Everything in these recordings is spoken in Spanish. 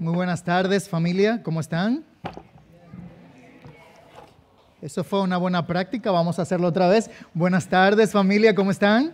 Muy buenas tardes familia, ¿cómo están? Eso fue una buena práctica, vamos a hacerlo otra vez. Buenas tardes familia, ¿cómo están?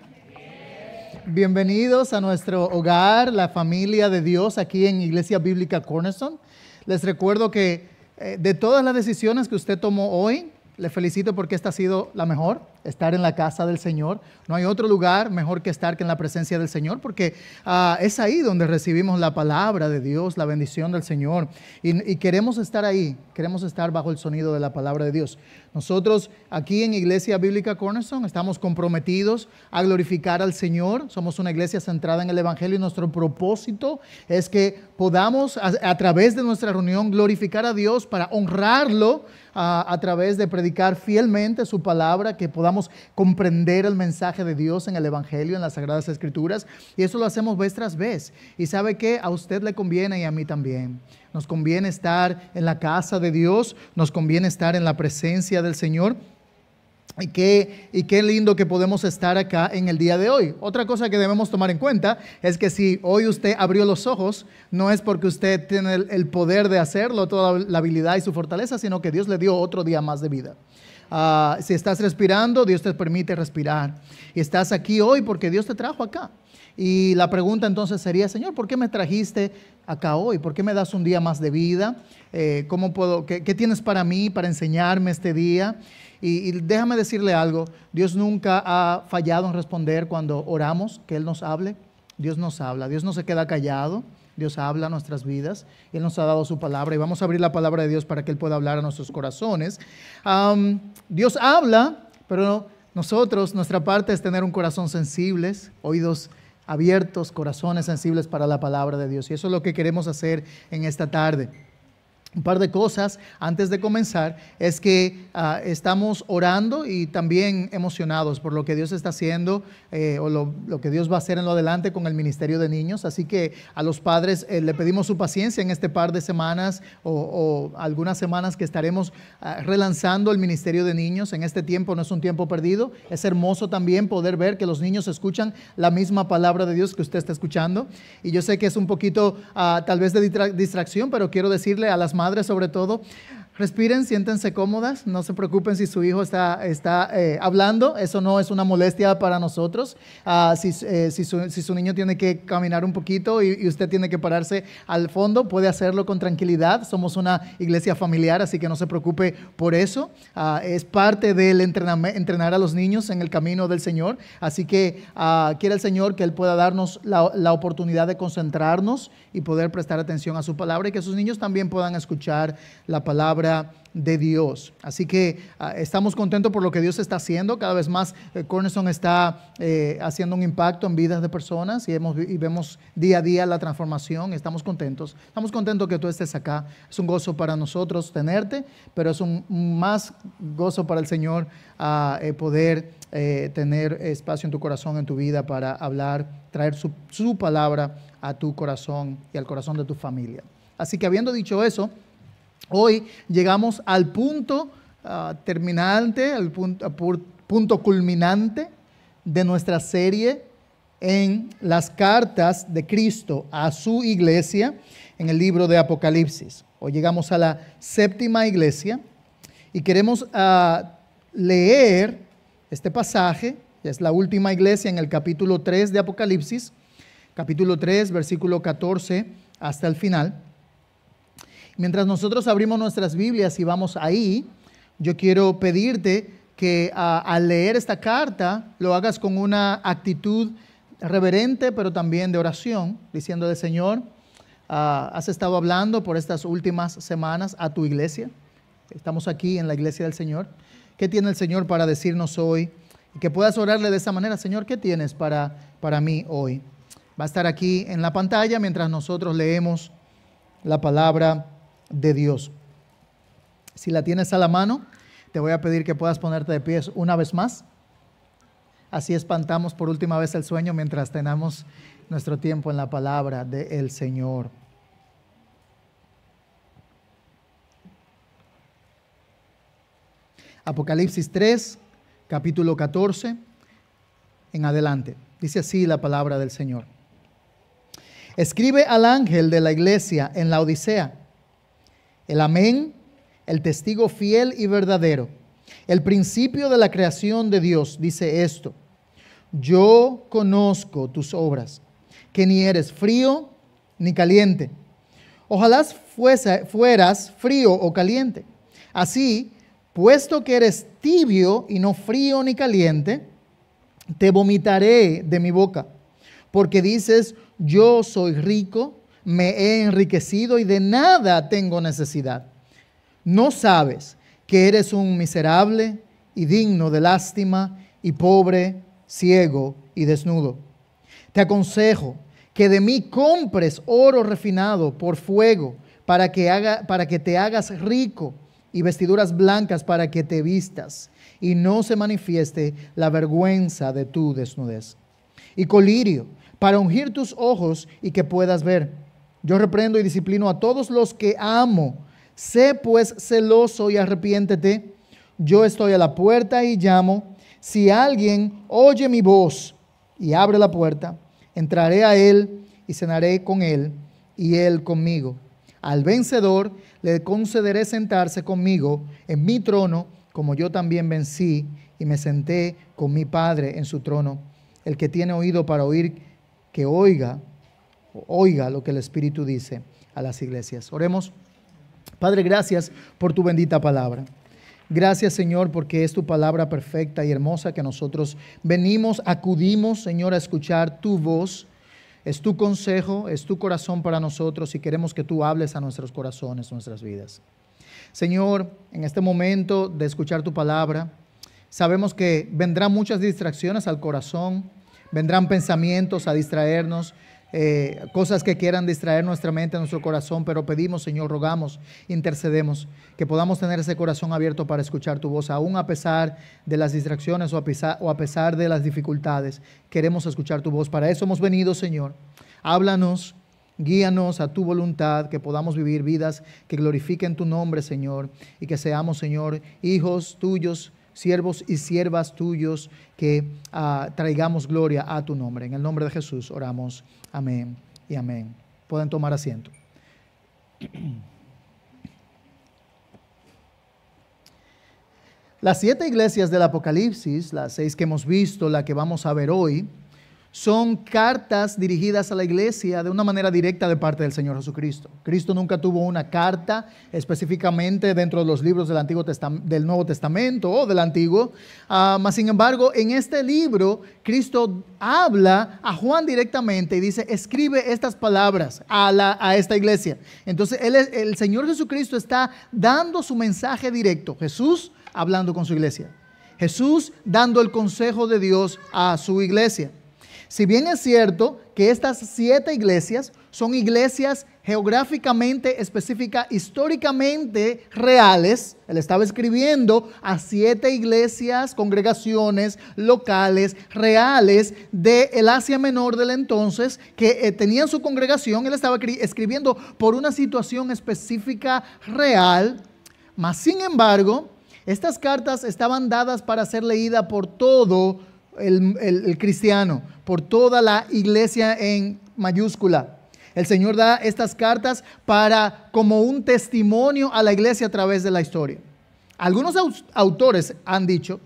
Bienvenidos a nuestro hogar, la familia de Dios, aquí en Iglesia Bíblica Cornerstone. Les recuerdo que eh, de todas las decisiones que usted tomó hoy, le felicito porque esta ha sido la mejor estar en la casa del Señor. No hay otro lugar mejor que estar que en la presencia del Señor, porque ah, es ahí donde recibimos la palabra de Dios, la bendición del Señor. Y, queremos estar ahí, queremos estar bajo el sonido de la palabra de Dios. Nosotros aquí en Iglesia Bíblica Cornerstone estamos comprometidos a glorificar al Señor. Somos una iglesia centrada en el Evangelio y nuestro propósito es que podamos a, través de nuestra reunión glorificar a Dios para honrarlo ah, a través de predicar fielmente su palabra, que podamos comprender el mensaje de Dios en el Evangelio, en las Sagradas Escrituras. Y eso lo hacemos vez tras vez. Y sabe que a usted le conviene y a mí también. Nos conviene estar en la casa de Dios, nos conviene estar en la presencia del Señor. Y qué, y qué lindo que podemos estar acá en el día de hoy. Otra cosa que debemos tomar en cuenta es que si hoy usted abrió los ojos, no es porque usted tiene el poder de hacerlo, toda la habilidad y su fortaleza, sino que Dios le dio otro día más de vida. Ah, si estás respirando, Dios te permite respirar. Y Estás aquí hoy porque Dios te trajo acá. Y la pregunta entonces sería, Señor, ¿por qué me trajiste acá hoy? ¿Por qué me das un día más de vida? Eh, ¿cómo puedo, qué, tienes para mí, para enseñarme este día? y, déjame decirle algo, Dios nunca ha fallado en responder cuando oramos, que Él nos hable. Dios nos habla, Dios no se queda callado, Dios habla a nuestras vidas, Él nos ha dado su palabra y vamos a abrir la palabra de Dios para que Él pueda hablar a nuestros corazones. Dios habla, pero nosotros, nuestra parte es tener un corazón sensible oídos abiertos, corazones sensibles para la palabra de Dios. Y eso es lo que queremos hacer en esta tarde un par de cosas antes de comenzar es que ah, estamos orando y también emocionados por lo que Dios está haciendo eh, o lo, que Dios va a hacer en lo adelante con el Ministerio de Niños. Así que a los padres eh, le pedimos su paciencia en este par de semanas o, algunas semanas que estaremos ah, relanzando el Ministerio de Niños. En este tiempo no es un tiempo perdido. Es hermoso también poder ver que los niños escuchan la misma palabra de Dios que usted está escuchando. Y yo sé que es un poquito ah, tal vez de distracción, pero quiero decirle a las madres, madre sobre todo, Respiren, siéntense cómodas, no se preocupen si su hijo está, está eh, hablando, eso no es una molestia para nosotros. Ah, eh, si, su, niño tiene que caminar un poquito y, usted tiene que pararse al fondo, puede hacerlo con tranquilidad. Somos una iglesia familiar, así que no se preocupe por eso. Ah, es parte del entrenar a los niños en el camino del Señor, así que ah, quiere el Señor que Él pueda darnos la, la oportunidad de concentrarnos y poder prestar atención a su palabra y que sus niños también puedan escuchar la palabra de Dios. Así que ah, estamos contentos por lo que Dios está haciendo. Cada vez más eh, Cornerstone está eh, haciendo un impacto en vidas de personas y, hemos, vemos día a día la transformación. Estamos contentos. Estamos contentos que tú estés acá. Es un gozo para nosotros tenerte, pero es un más gozo para el Señor ah, eh, poder tener espacio en tu corazón, en tu vida, para hablar, traer su palabra a tu corazón y al corazón de tu familia. Así que habiendo dicho eso, Hoy llegamos al punto ah, terminante, al punto, culminante de nuestra serie en las cartas de Cristo a su iglesia en el libro de Apocalipsis. Hoy llegamos a la séptima iglesia y queremos ah, leer este pasaje, es la última iglesia en el capítulo 3 de Apocalipsis, capítulo 3, versículo 14 hasta el final. Mientras nosotros abrimos nuestras Biblias y vamos ahí, yo quiero pedirte que ah, al leer esta carta lo hagas con una actitud reverente, pero también de oración, diciéndole, Señor, ah, has estado hablando por estas últimas semanas a tu iglesia. Estamos aquí en la iglesia del Señor. ¿Qué tiene el Señor para decirnos hoy? Y que puedas orarle de esa manera, Señor, ¿qué tienes para, para mí hoy? Va a estar aquí en la pantalla mientras nosotros leemos la palabra de Dios. Si la tienes a la mano, te voy a pedir que puedas ponerte de pies una vez más. Así espantamos por última vez el sueño mientras tenemos nuestro tiempo en la palabra del Señor. Apocalipsis 3, capítulo 14, en adelante. Dice así la palabra del Señor. Escribe al ángel de la iglesia en la Odisea el amén, el testigo fiel y verdadero. El principio de la creación de Dios dice esto, yo conozco tus obras, que ni eres frío ni caliente. Ojalá fueras frío o caliente. Así, puesto que eres tibio y no frío ni caliente, te vomitaré de mi boca, porque dices, yo soy rico me he enriquecido y de nada tengo necesidad. No sabes que eres un miserable y digno de lástima y pobre, ciego y desnudo. Te aconsejo que de mí compres oro refinado por fuego para que, haga, para que te hagas rico y vestiduras blancas para que te vistas y no se manifieste la vergüenza de tu desnudez. Y colirio para ungir tus ojos y que puedas ver yo reprendo y disciplino a todos los que amo. Sé pues celoso y arrepiéntete. Yo estoy a la puerta y llamo. Si alguien oye mi voz y abre la puerta, entraré a él y cenaré con él y él conmigo. Al vencedor le concederé sentarse conmigo en mi trono, como yo también vencí y me senté con mi Padre en su trono. El que tiene oído para oír, que oiga oiga lo que el Espíritu dice a las iglesias. Oremos. Padre, gracias por tu bendita palabra. Gracias Señor porque es tu palabra perfecta y hermosa que nosotros venimos, acudimos Señor a escuchar tu voz. Es tu consejo, es tu corazón para nosotros y queremos que tú hables a nuestros corazones, nuestras vidas. Señor, en este momento de escuchar tu palabra, sabemos que vendrán muchas distracciones al corazón, vendrán pensamientos a distraernos, eh, cosas que quieran distraer nuestra mente, nuestro corazón, pero pedimos, Señor, rogamos, intercedemos, que podamos tener ese corazón abierto para escuchar tu voz, aún a pesar de las distracciones o a pesar de las dificultades. Queremos escuchar tu voz. Para eso hemos venido, Señor. Háblanos. Guíanos a tu voluntad, que podamos vivir vidas que glorifiquen tu nombre, Señor, y que seamos, Señor, hijos tuyos, siervos y siervas tuyos, que ah, traigamos gloria a tu nombre. En el nombre de Jesús oramos. Amén y amén. Pueden tomar asiento. Las siete iglesias del Apocalipsis, las seis que hemos visto, la que vamos a ver hoy, son cartas dirigidas a la iglesia de una manera directa de parte del Señor Jesucristo. Cristo nunca tuvo una carta específicamente dentro de los libros del, Antiguo del Nuevo Testamento o del Antiguo, ah, sin embargo en este libro Cristo habla a Juan directamente y dice, escribe estas palabras a, esta iglesia. Entonces el Señor Jesucristo está dando su mensaje directo, Jesús hablando con su iglesia, Jesús dando el consejo de Dios a su iglesia. Si bien es cierto que estas siete iglesias son iglesias geográficamente específicas, históricamente reales, él estaba escribiendo a siete iglesias, congregaciones locales, reales del de Asia Menor del entonces, que eh, tenían su congregación, él estaba escribiendo por una situación específica real, mas sin embargo, estas cartas estaban dadas para ser leídas por todo el, cristiano, por toda la iglesia en mayúscula. El Señor da estas cartas para como un testimonio a la iglesia a través de la historia. Algunos autores han dicho,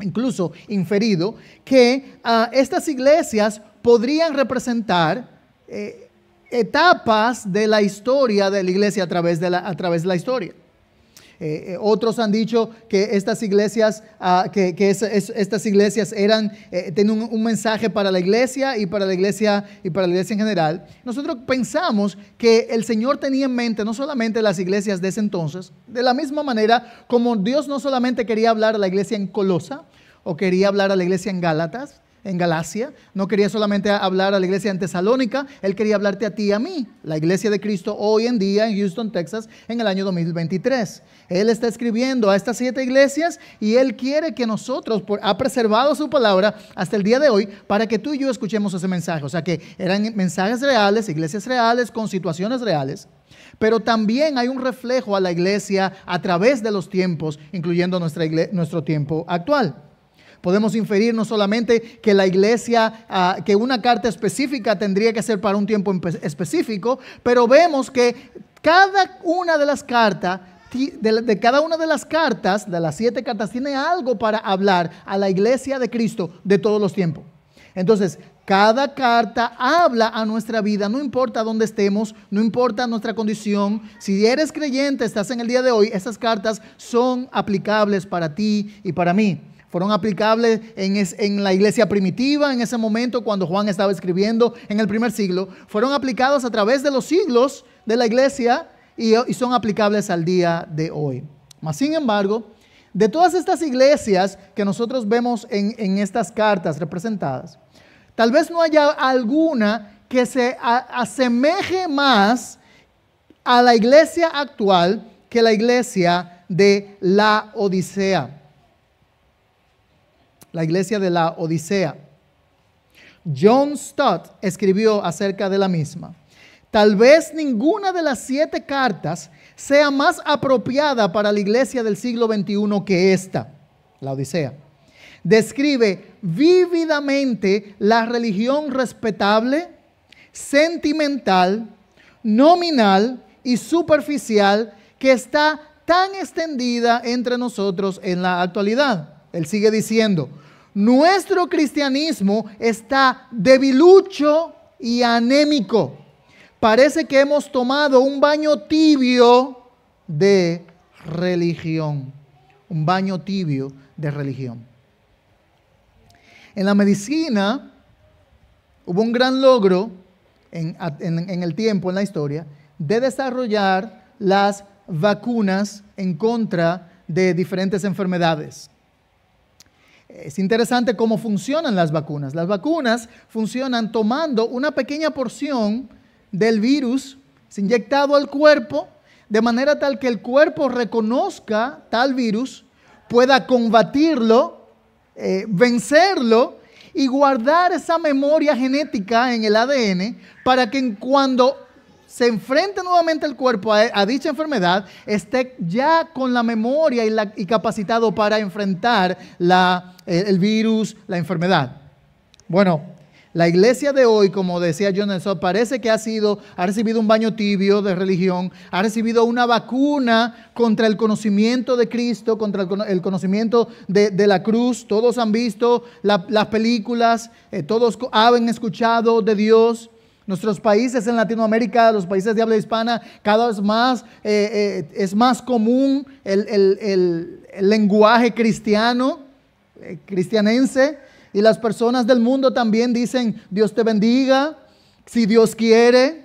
incluso inferido, que ah, estas iglesias podrían representar eh, etapas de la historia de la iglesia a través de la, a través de la historia. Eh, eh, otros han dicho que estas iglesias, ah, que, estas iglesias eran, eh, tienen un, mensaje para la iglesia y para la iglesia y para la iglesia en general. Nosotros pensamos que el Señor tenía en mente no solamente las iglesias de ese entonces, de la misma manera como Dios no solamente quería hablar a la iglesia en Colosa o quería hablar a la iglesia en Gálatas, en Galacia, no quería solamente hablar a la iglesia en Tesalónica, él quería hablarte a ti y a mí, la iglesia de Cristo hoy en día en Houston, Texas, en el año 2023. Él está escribiendo a estas siete iglesias y él quiere que nosotros, ha preservado su palabra hasta el día de hoy para que tú y yo escuchemos ese mensaje. O sea que eran mensajes reales, iglesias reales, con situaciones reales. Pero también hay un reflejo a la iglesia a través de los tiempos, incluyendo nuestro tiempo actual. Podemos inferir no solamente que la iglesia, ah, que una carta específica tendría que ser para un tiempo específico, pero vemos que cada una de las cartas de, cada una de las cartas, de las siete cartas, tiene algo para hablar a la iglesia de Cristo de todos los tiempos. Entonces, cada carta habla a nuestra vida, no importa dónde estemos, no importa nuestra condición. Si eres creyente, estás en el día de hoy, esas cartas son aplicables para ti y para mí. Fueron aplicables en, la iglesia primitiva, en ese momento cuando Juan estaba escribiendo en el primer siglo. Fueron aplicados a través de los siglos de la iglesia y, son aplicables al día de hoy. Mas, sin embargo, de todas estas iglesias que nosotros vemos en, estas cartas representadas, tal vez no haya alguna que se asemeje más a la iglesia actual que la iglesia de la Odisea la iglesia de la Odisea. John Stott escribió acerca de la misma. Tal vez ninguna de las siete cartas sea más apropiada para la iglesia del siglo XXI que esta, la Odisea. Describe vívidamente la religión respetable, sentimental, nominal y superficial que está tan extendida entre nosotros en la actualidad. Él sigue diciendo, nuestro cristianismo está debilucho y anémico. Parece que hemos tomado un baño tibio de religión. Un baño tibio de religión. En la medicina hubo un gran logro en, el tiempo, en la historia, de desarrollar las vacunas en contra de diferentes enfermedades. Es interesante cómo funcionan las vacunas. Las vacunas funcionan tomando una pequeña porción del virus, es inyectado al cuerpo, de manera tal que el cuerpo reconozca tal virus, pueda combatirlo, eh, vencerlo y guardar esa memoria genética en el ADN para que cuando se enfrenta nuevamente el cuerpo a, dicha enfermedad, esté ya con la memoria y, capacitado para enfrentar el, virus, la enfermedad. Bueno, la iglesia de hoy, como decía John parece que ha sido, ha recibido un baño tibio de religión, ha recibido una vacuna contra el conocimiento de Cristo, contra el, conocimiento de, la cruz. Todos han visto las películas, eh, todos han escuchado de Dios Nuestros países en Latinoamérica, los países de habla hispana, cada vez más eh, eh, es más común el, lenguaje cristiano, eh, cristianense, y las personas del mundo también dicen, Dios te bendiga, si Dios quiere,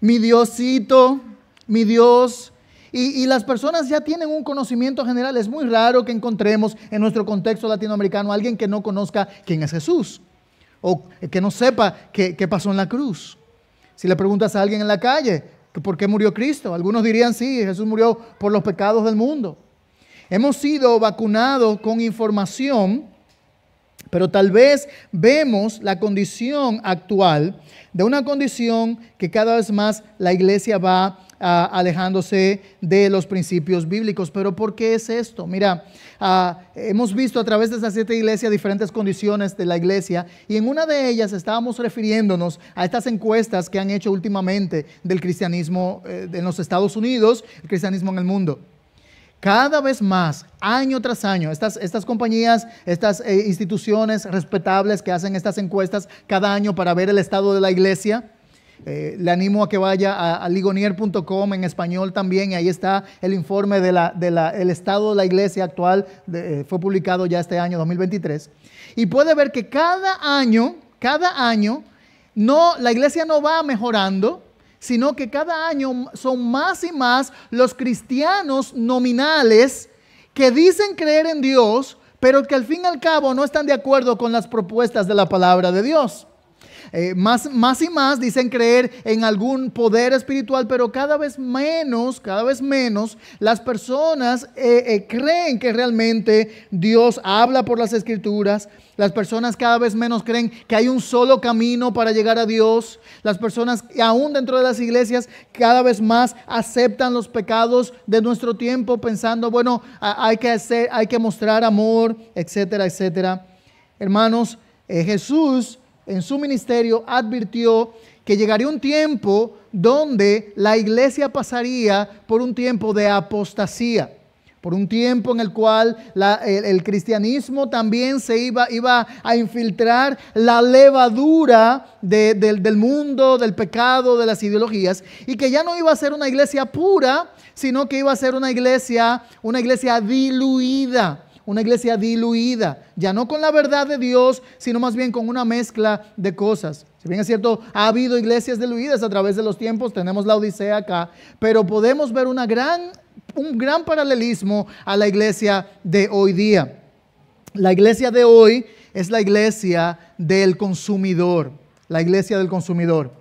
mi Diosito, mi Dios. Y, y, las personas ya tienen un conocimiento general. Es muy raro que encontremos en nuestro contexto latinoamericano alguien que no conozca quién es Jesús o que no sepa qué, pasó en la cruz. Si le preguntas a alguien en la calle por qué murió Cristo, algunos dirían sí, Jesús murió por los pecados del mundo. Hemos sido vacunados con información, pero tal vez vemos la condición actual de una condición que cada vez más la iglesia va Ah, alejándose de los principios bíblicos. Pero ¿por qué es esto? Mira, ah, hemos visto a través de esas siete iglesias diferentes condiciones de la iglesia y en una de ellas estábamos refiriéndonos a estas encuestas que han hecho últimamente del cristianismo eh, en los Estados Unidos, el cristianismo en el mundo cada vez más, año tras año, estas, estas compañías, estas eh, instituciones respetables que hacen estas encuestas cada año para ver el estado de la iglesia, eh, le animo a que vaya a, ligonier.com en español también, y ahí está el informe del de la, estado de la iglesia actual, eh, fue publicado ya este año 2023. Y puede ver que cada año, cada año, no, la iglesia no va mejorando, sino que cada año son más y más los cristianos nominales que dicen creer en Dios, pero que al fin y al cabo no están de acuerdo con las propuestas de la palabra de Dios. Eh, más, y más dicen creer en algún poder espiritual, pero cada vez menos, cada vez menos las personas eh, eh, creen que realmente Dios habla por las escrituras. Las personas cada vez menos creen que hay un solo camino para llegar a Dios. Las personas, aún dentro de las iglesias, cada vez más aceptan los pecados de nuestro tiempo pensando, bueno, hay que, hacer, hay que mostrar amor, etcétera, etcétera. Hermanos, Jesús en su ministerio advirtió que llegaría un tiempo donde la iglesia pasaría por un tiempo de apostasía, por un tiempo en el cual el, cristianismo también se iba, iba a infiltrar la levadura del, del mundo, del pecado, de las ideologías, y que ya no iba a ser una iglesia pura, sino que iba a ser una iglesia, una iglesia diluida una iglesia diluida, ya no con la verdad de Dios, sino más bien con una mezcla de cosas. Si bien es cierto, ha habido iglesias diluidas a través de los tiempos, tenemos la Odisea acá, pero podemos ver una gran, un gran paralelismo a la iglesia de hoy día. La iglesia de hoy es la iglesia del consumidor, la iglesia del consumidor.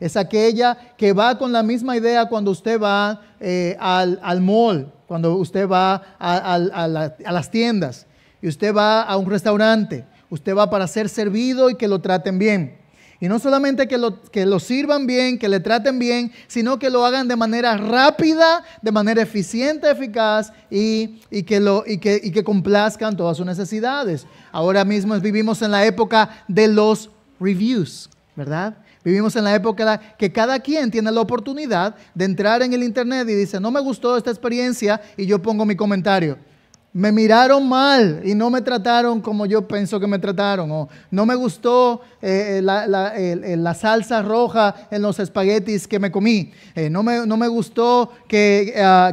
Es aquella que va con la misma idea cuando usted va eh, al, al mall cuando usted va a, las tiendas y usted va a un restaurante, usted va para ser servido y que lo traten bien. Y no solamente que lo, sirvan bien, que le traten bien, sino que lo hagan de manera rápida, de manera eficiente, eficaz y, que, lo, y que complazcan todas sus necesidades. Ahora mismo vivimos en la época de los reviews, ¿verdad? Vivimos en la época que cada quien tiene la oportunidad de entrar en el Internet y dice, no me gustó esta experiencia y yo pongo mi comentario me miraron mal y no me trataron como yo pienso que me trataron, o no me gustó eh, eh, la, salsa roja en los espaguetis que me comí, eh, no, me, gustó que, ah,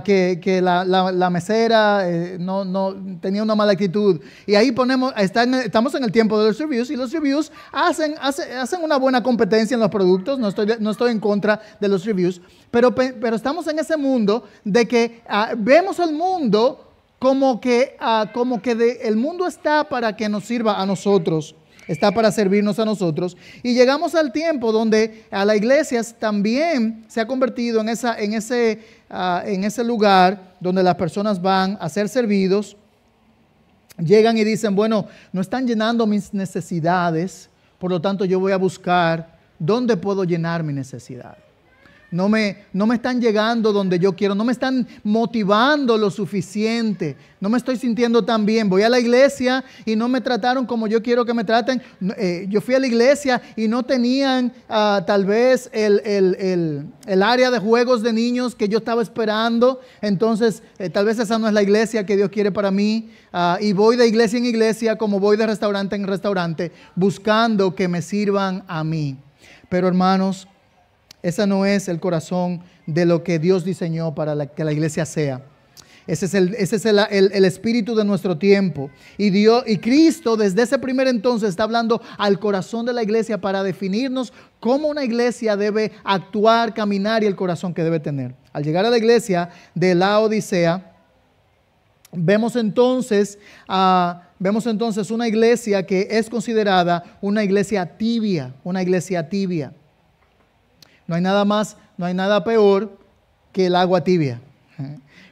la, mesera no, tenía una mala actitud. Y ahí ponemos, estamos en el tiempo de los reviews y los reviews hacen, una buena competencia en los productos, no estoy, en contra de los reviews, pero, estamos en ese mundo de que ah, vemos el mundo como que, ah, como que el mundo está para que nos sirva a nosotros, está para servirnos a nosotros. Y llegamos al tiempo donde a ah, la iglesia también se ha convertido en, ese, ah, en ese lugar donde las personas van a ser servidos. Llegan y dicen, bueno, no están llenando mis necesidades, por lo tanto yo voy a buscar dónde puedo llenar mis necesidades no me, no me están llegando donde yo quiero, no me están motivando lo suficiente, no me estoy sintiendo tan bien. Voy a la iglesia y no me trataron como yo quiero que me traten. Eh, yo fui a la iglesia y no tenían ah, tal vez el, área de juegos de niños que yo estaba esperando. Entonces, eh, tal vez esa no es la iglesia que Dios quiere para mí. Ah, y voy de iglesia en iglesia como voy de restaurante en restaurante, buscando que me sirvan a mí. Pero hermanos, ese no es el corazón de lo que Dios diseñó para que la iglesia sea. Ese es, el, ese es el, espíritu de nuestro tiempo. Y, Dios, y Cristo desde ese primer entonces está hablando al corazón de la iglesia para definirnos cómo una iglesia debe actuar, caminar y el corazón que debe tener. Al llegar a la iglesia de la Odisea, vemos entonces, ah, vemos entonces una iglesia que es considerada una iglesia tibia, una iglesia tibia. No hay nada más, no hay nada peor que el agua tibia.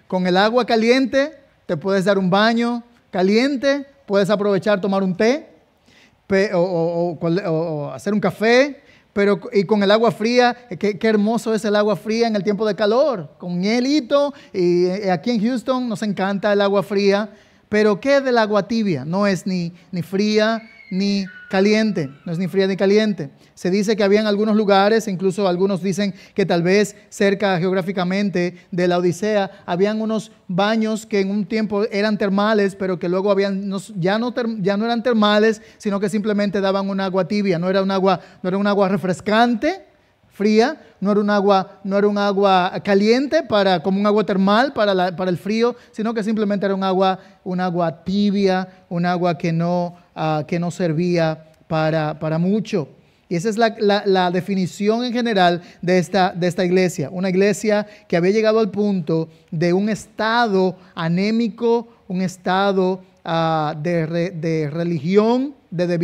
Con el agua caliente te puedes dar un baño caliente, puedes aprovechar tomar un té o, hacer un café, pero y con el agua fría, eh, qué, qué, hermoso es el agua fría en el tiempo de calor, con hielito, y eh, aquí en Houston nos encanta el agua fría, pero ¿qué es del agua tibia? No es ni, ni fría ni caliente, no es ni fría ni caliente. Se dice que había en algunos lugares, e incluso algunos dicen que tal vez cerca geográficamente de la Odisea, habían unos baños que en un tiempo eran termales, pero que luego habían, ya, no, ya no eran termales, sino que simplemente daban un agua tibia, no era un agua, no era un agua refrescante, fría, no era un agua, no era un agua caliente para, como un agua termal para, para el frío, sino que simplemente era un agua, un agua tibia, un agua que no, ah, que no servía para, mucho. Y esa es la, definición en general de esta, de esta iglesia. Una iglesia que había llegado al punto de un estado anémico, un estado ah, de, de, religión, de,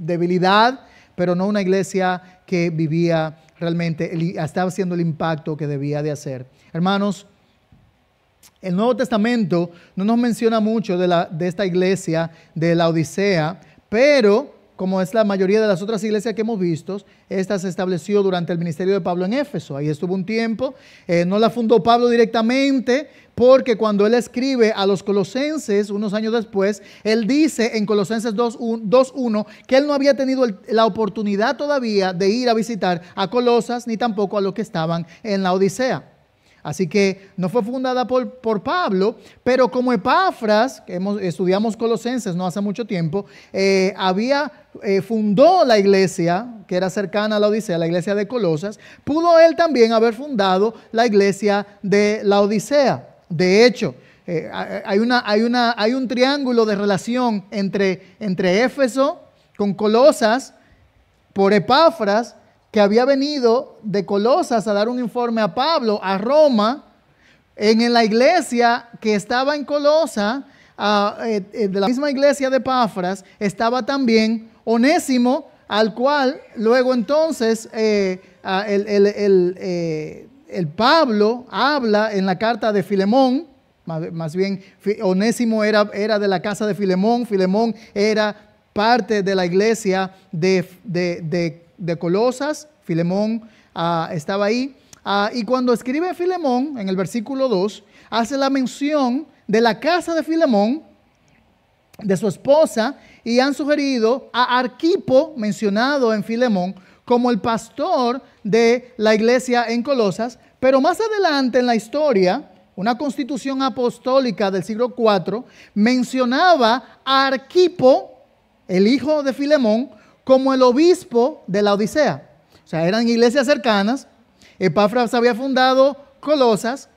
debilidad, pero no una iglesia que vivía realmente estaba haciendo el impacto que debía de hacer. Hermanos, el Nuevo Testamento no nos menciona mucho de, la, de esta iglesia de la Odisea, pero como es la mayoría de las otras iglesias que hemos visto, esta se estableció durante el ministerio de Pablo en Éfeso. Ahí estuvo un tiempo. Eh, no la fundó Pablo directamente, porque cuando él escribe a los colosenses unos años después, él dice en Colosenses 2.1 que él no había tenido la oportunidad todavía de ir a visitar a Colosas ni tampoco a los que estaban en la Odisea. Así que no fue fundada por, Pablo, pero como Epafras, que hemos, estudiamos Colosenses no hace mucho tiempo, eh, había eh, fundó la iglesia que era cercana a la Odisea, la iglesia de Colosas, pudo él también haber fundado la iglesia de la Odisea. De hecho, eh, hay, una, hay, una, hay, un triángulo de relación entre, entre Éfeso con Colosas por Epafras que había venido de Colosas a dar un informe a Pablo a Roma, en, la iglesia que estaba en Colosa, eh, eh, de la misma iglesia de Pafras, estaba también Onésimo, al cual luego entonces eh, el, Pablo habla en la carta de Filemón. Más, bien, Onésimo era, era de la casa de Filemón, Filemón era parte de la iglesia de, de, de de Colosas, Filemón ah, estaba ahí. Ah, y cuando escribe Filemón, en el versículo 2, hace la mención de la casa de Filemón, de su esposa, y han sugerido a Arquipo, mencionado en Filemón, como el pastor de la iglesia en Colosas. Pero más adelante en la historia, una constitución apostólica del siglo IV mencionaba a Arquipo, el hijo de Filemón, como el obispo de la Odisea. O sea, eran iglesias cercanas. Epafras había fundado Colosas.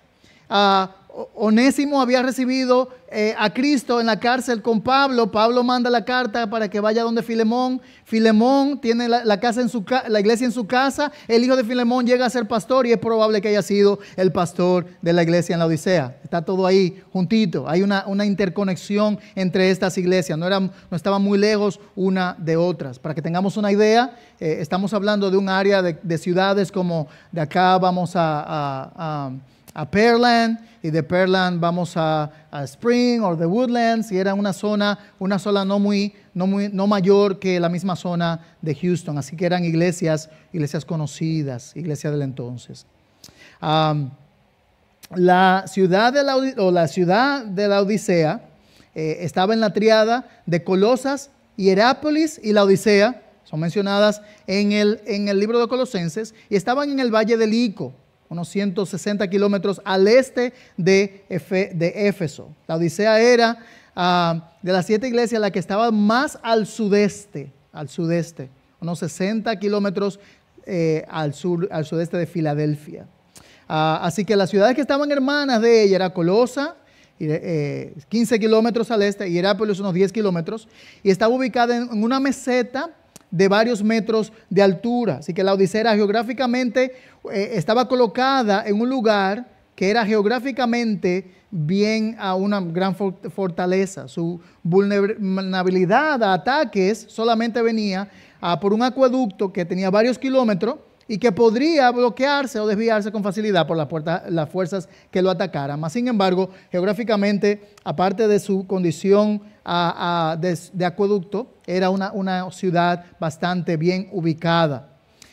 Ah, Onésimo había recibido eh, a Cristo en la cárcel con Pablo. Pablo manda la carta para que vaya donde Filemón. Filemón tiene la, casa en la iglesia en su casa. El hijo de Filemón llega a ser pastor y es probable que haya sido el pastor de la iglesia en la Odisea. Está todo ahí juntito. Hay una, interconexión entre estas iglesias. No, eran, no estaban muy lejos una de otras. Para que tengamos una idea, eh, estamos hablando de un área de, ciudades como de acá vamos a a Pearland y de Pearland vamos a, Spring o The Woodlands y era una zona, una zona no muy, no muy, no mayor que la misma zona de Houston, así que eran iglesias, iglesias conocidas, iglesias del entonces. la ciudad de la, ciudad de la Odisea eh, estaba en la triada de Colosas, Hierápolis y la Odisea, son mencionadas en el, en el libro de Colosenses, y estaban en el valle del Ico unos 160 kilómetros al este de, de Éfeso. La Odisea era ah, de las siete iglesias la que estaba más al sudeste, al sudeste, unos 60 kilómetros eh, al, sur, al sudeste de Filadelfia. Ah, así que las ciudades que estaban hermanas de ella era Colosa, 15 eh, kilómetros al este, y Herápolis unos 10 kilómetros, y estaba ubicada en una meseta de varios metros de altura. Así que la Odisea geográficamente eh, estaba colocada en un lugar que era geográficamente bien a una gran fortaleza. Su vulnerabilidad a ataques solamente venía por un acueducto que tenía varios kilómetros y que podría bloquearse o desviarse con facilidad por las, las fuerzas que lo atacaran. sin embargo, geográficamente, aparte de su condición de, acueducto, era una, una ciudad bastante bien ubicada.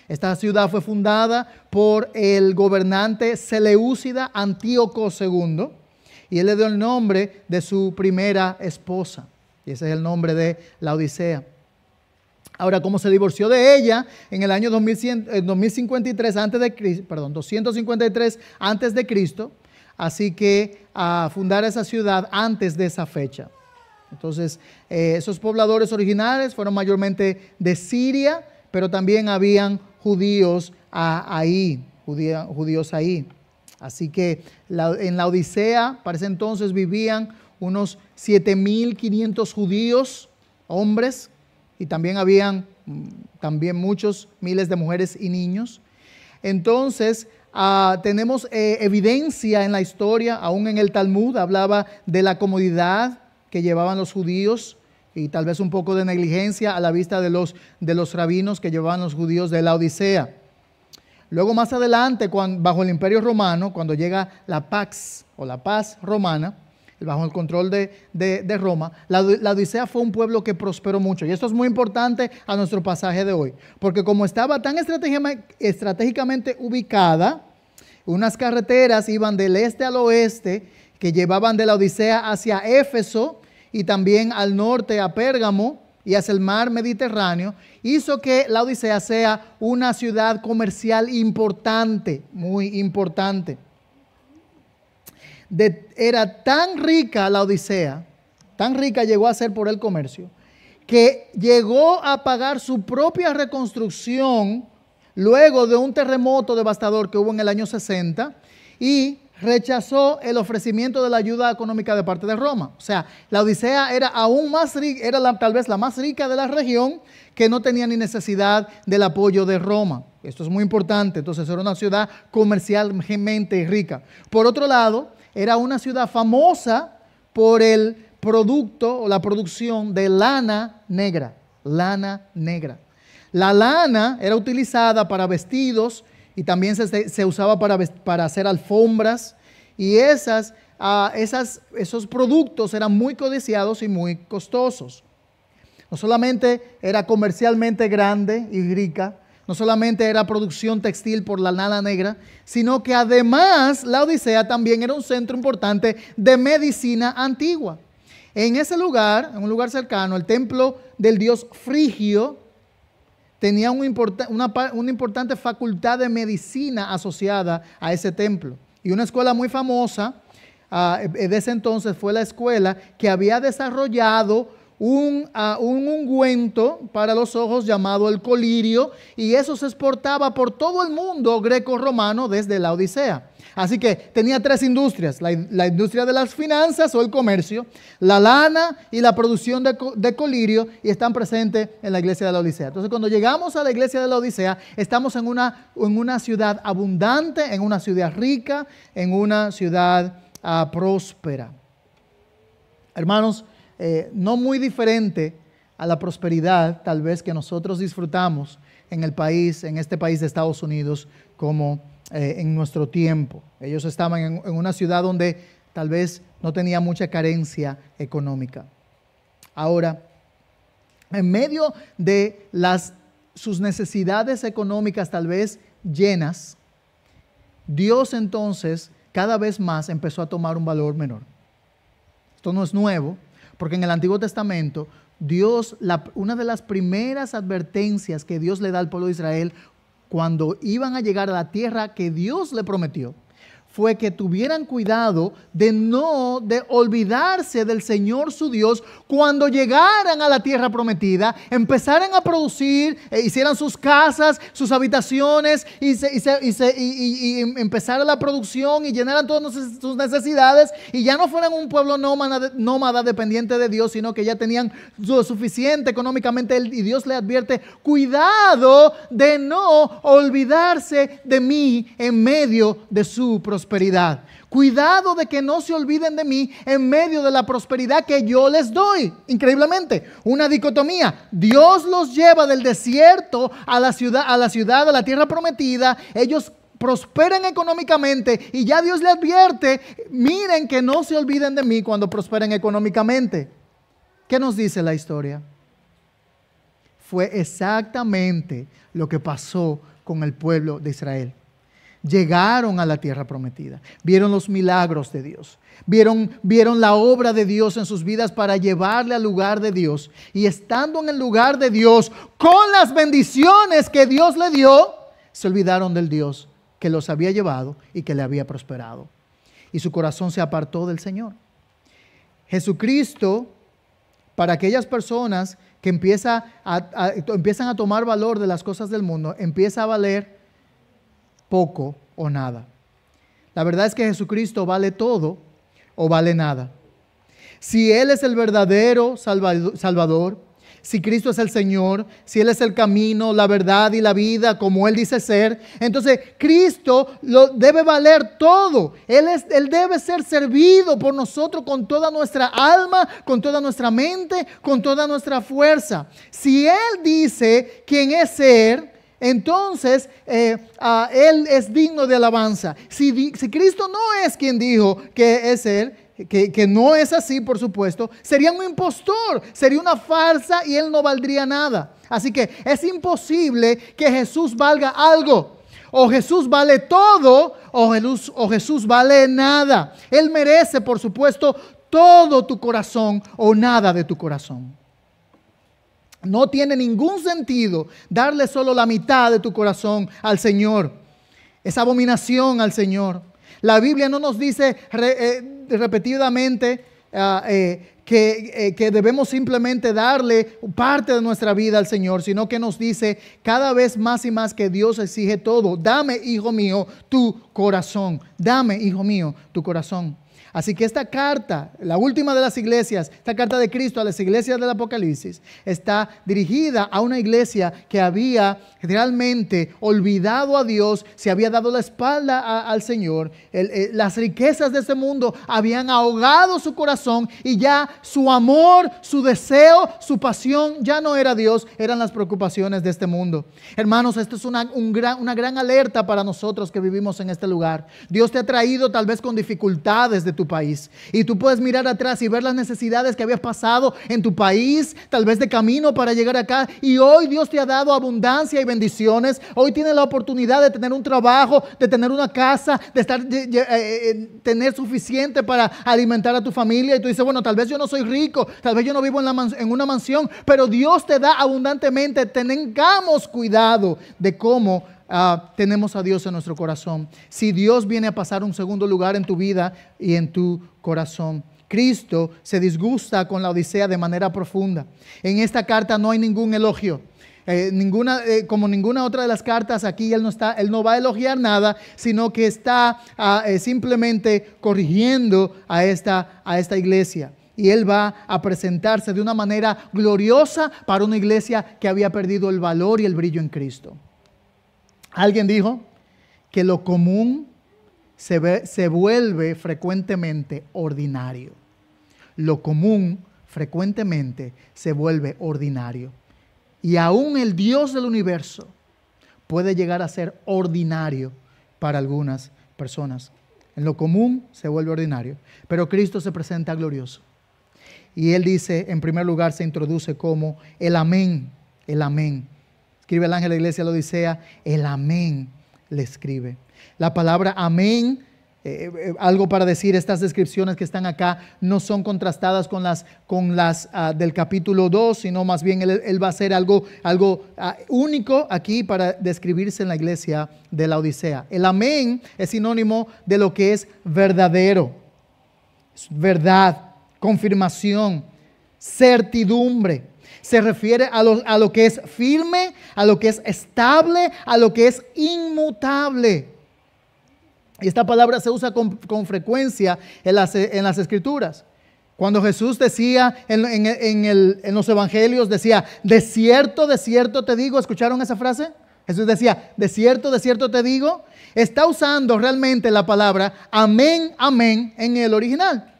Esta ciudad fue fundada por el gobernante Seleúcida Antíoco II y él le dio el nombre de su primera esposa. Y ese es el nombre de la Odisea. Ahora, como se divorció de ella en el año 2053 eh, antes de Cristo, perdón, 253 antes de Cristo, así que a fundar esa ciudad antes de esa fecha. Entonces, eh, esos pobladores originales fueron mayormente de Siria, pero también habían judíos ahí, judíos ahí. Así que en la Odisea, para ese entonces, vivían unos 7.500 judíos, hombres, y también habían mm, también muchos miles de mujeres y niños. Entonces, ah, tenemos eh, evidencia en la historia, aún en el Talmud, hablaba de la comodidad que llevaban los judíos y tal vez un poco de negligencia a la vista de los, de los rabinos que llevaban los judíos de la Odisea. Luego más adelante, bajo el Imperio Romano, cuando llega la Pax o la Paz Romana, bajo el control de, Roma, la, la, Odisea fue un pueblo que prosperó mucho. Y esto es muy importante a nuestro pasaje de hoy, porque como estaba tan estratégicamente ubicada, unas carreteras iban del este al oeste que llevaban de la Odisea hacia Éfeso y también al norte a Pérgamo y hacia el mar Mediterráneo, hizo que la Odisea sea una ciudad comercial importante, muy importante era tan rica la Odisea, tan rica llegó a ser por el comercio, que llegó a pagar su propia reconstrucción luego de un terremoto devastador que hubo en el año 60 y rechazó el ofrecimiento de la ayuda económica de parte de Roma. O sea, la Odisea era aún más rica, era tal vez la más rica de la región que no tenía ni necesidad del apoyo de Roma. Esto es muy importante. Entonces era una ciudad comercialmente rica. Por otro lado, era una ciudad famosa por el producto o la producción de lana negra, lana negra. La lana era utilizada para vestidos y también se, usaba para, hacer alfombras y ah, esas, esos productos eran muy codiciados y muy costosos. No solamente era comercialmente grande y rica, no solamente era producción textil por la lana negra, sino que además la Odisea también era un centro importante de medicina antigua. En ese lugar, en un lugar cercano, el templo del dios Frigio tenía un una, importante facultad de medicina asociada a ese templo. Y una escuela muy famosa ah, e-, e-, de ese entonces fue la escuela que había desarrollado un, un ungüento para los ojos llamado el colirio, y eso se exportaba por todo el mundo greco-romano desde la Odisea. Así que tenía tres industrias, la, industria de las finanzas o el comercio, la lana y la producción de, colirio y están presentes en la iglesia de la Odisea. Entonces cuando llegamos a la iglesia de la Odisea, estamos en una, en una ciudad abundante, en una ciudad rica, en una ciudad ah, próspera. Hermanos, eh, no muy diferente a la prosperidad tal vez que nosotros disfrutamos en el país, en este país de Estados Unidos, como eh, en nuestro tiempo. Ellos estaban en, una ciudad donde tal vez no tenía mucha carencia económica. Ahora, en medio de sus necesidades económicas tal vez llenas, Dios entonces cada vez más empezó a tomar un valor menor. Esto no es nuevo, porque en el Antiguo Testamento, Dios, una de las primeras advertencias que Dios le da al pueblo de Israel cuando iban a llegar a la tierra que Dios le prometió, fue que tuvieran cuidado de no de olvidarse del Señor su Dios cuando llegaran a la tierra prometida, empezaran a producir, eh, hicieran sus casas, sus habitaciones y, y, em, empezara la producción y llenaran todas sus necesidades y ya no fueran un pueblo nómada, dependiente de Dios, sino que ya tenían lo suficiente económicamente y Dios le advierte, cuidado de no olvidarse de mí en medio de su proceso prosperidad. Cuidado de que no se olviden de mí en medio de la prosperidad que yo les doy. Increíblemente, una dicotomía. Dios los lleva del desierto a la ciudad, a la ciudad, a la tierra prometida. Ellos prosperan económicamente y ya Dios les advierte, miren que no se olviden de mí cuando prosperen económicamente. ¿Qué nos dice la historia? Fue exactamente lo que pasó con el pueblo de Israel llegaron a la tierra prometida, vieron los milagros de Dios, vieron, vieron la obra de Dios en sus vidas para llevarle al lugar de Dios. Y estando en el lugar de Dios, con las bendiciones que Dios le dio, se olvidaron del Dios que los había llevado y que le había prosperado. Y su corazón se apartó del Señor. Jesucristo, para aquellas personas que empiezan a tomar valor de las cosas del mundo, empieza a valer poco o nada. La verdad es que Jesucristo vale todo o vale nada. Si Él es el verdadero Salvador, si Cristo es el Señor, si Él es el camino, la verdad y la vida, como Él dice ser, entonces Cristo lo debe valer todo. Él, es, él debe ser servido por nosotros con toda nuestra alma, con toda nuestra mente, con toda nuestra fuerza. Si Él dice quién es ser, entonces eh, Él es digno de alabanza. Si, Cristo no es quien dijo que es Él, que, no es así, por supuesto, sería un impostor, sería una farsa y Él no valdría nada. Así que es imposible que Jesús valga algo. O Jesús vale todo o o Jesús vale nada. Él merece, por supuesto, todo tu corazón o nada de tu corazón. No tiene ningún sentido darle solo la mitad de tu corazón al Señor. Es abominación al Señor. La Biblia no nos dice eh, repetidamente ah, eh, que, eh, que, debemos simplemente darle parte de nuestra vida al Señor, sino que nos dice cada vez más y más que Dios exige todo. Dame, hijo mío, tu corazón. Dame, hijo mío, tu corazón. Así que esta carta, la última de las iglesias, esta carta de Cristo a las iglesias del Apocalipsis, está dirigida a una iglesia que había realmente olvidado a Dios, se había dado la espalda al Señor, eh, las riquezas de este mundo habían ahogado su corazón y ya su amor, su deseo, su pasión ya no era Dios, eran las preocupaciones de este mundo. Hermanos, esto es una, gran, una gran alerta para nosotros que vivimos en este lugar. Dios te ha traído tal vez con dificultades de tu país. Y tú puedes mirar atrás y ver las necesidades que habías pasado en tu país, tal vez de camino para llegar acá. Y hoy Dios te ha dado abundancia y bendiciones. Hoy tienes la oportunidad de tener un trabajo, de tener una casa, de estar, eh, eh, tener suficiente para alimentar a tu familia. Y tú dices, bueno, tal vez yo no soy rico, tal vez yo no vivo en, la en una mansión, pero Dios te da abundantemente. Tengamos cuidado de cómo Ah, tenemos a Dios en nuestro corazón, si Dios viene a pasar un segundo lugar en tu vida y en tu corazón. Cristo se disgusta con la Odisea de manera profunda. En esta carta no hay ningún elogio. Eh, ninguna, eh, como ninguna otra de las cartas, aquí él no, está, él no va a elogiar nada, sino que está ah, eh, simplemente corrigiendo a esta, a esta iglesia. Y él va a presentarse de una manera gloriosa para una iglesia que había perdido el valor y el brillo en Cristo. Alguien dijo que lo común se, se vuelve frecuentemente ordinario. Lo común frecuentemente se vuelve ordinario. Y aún el Dios del universo puede llegar a ser ordinario para algunas personas. En lo común se vuelve ordinario, pero Cristo se presenta glorioso. Y Él dice, en primer lugar, se introduce como el amén, el amén. Escribe el ángel de la iglesia, de la odisea, el amén le escribe. La palabra amén eh, eh, algo para decir, estas descripciones que están acá no son contrastadas con las, con las ah, del capítulo 2, sino más bien él, va a ser algo, algo ah, único aquí para describirse en la iglesia de la Odisea. El amén es sinónimo de lo que es verdadero, verdad, confirmación, certidumbre se refiere a lo, que es firme, a lo que es estable, a lo que es inmutable. Y esta palabra se usa con, frecuencia en las, en las, escrituras. Cuando Jesús decía en, en los evangelios, decía, de cierto, de cierto te digo, ¿escucharon esa frase? Jesús decía, de cierto, de cierto te digo, está usando realmente la palabra amén, amén en el original.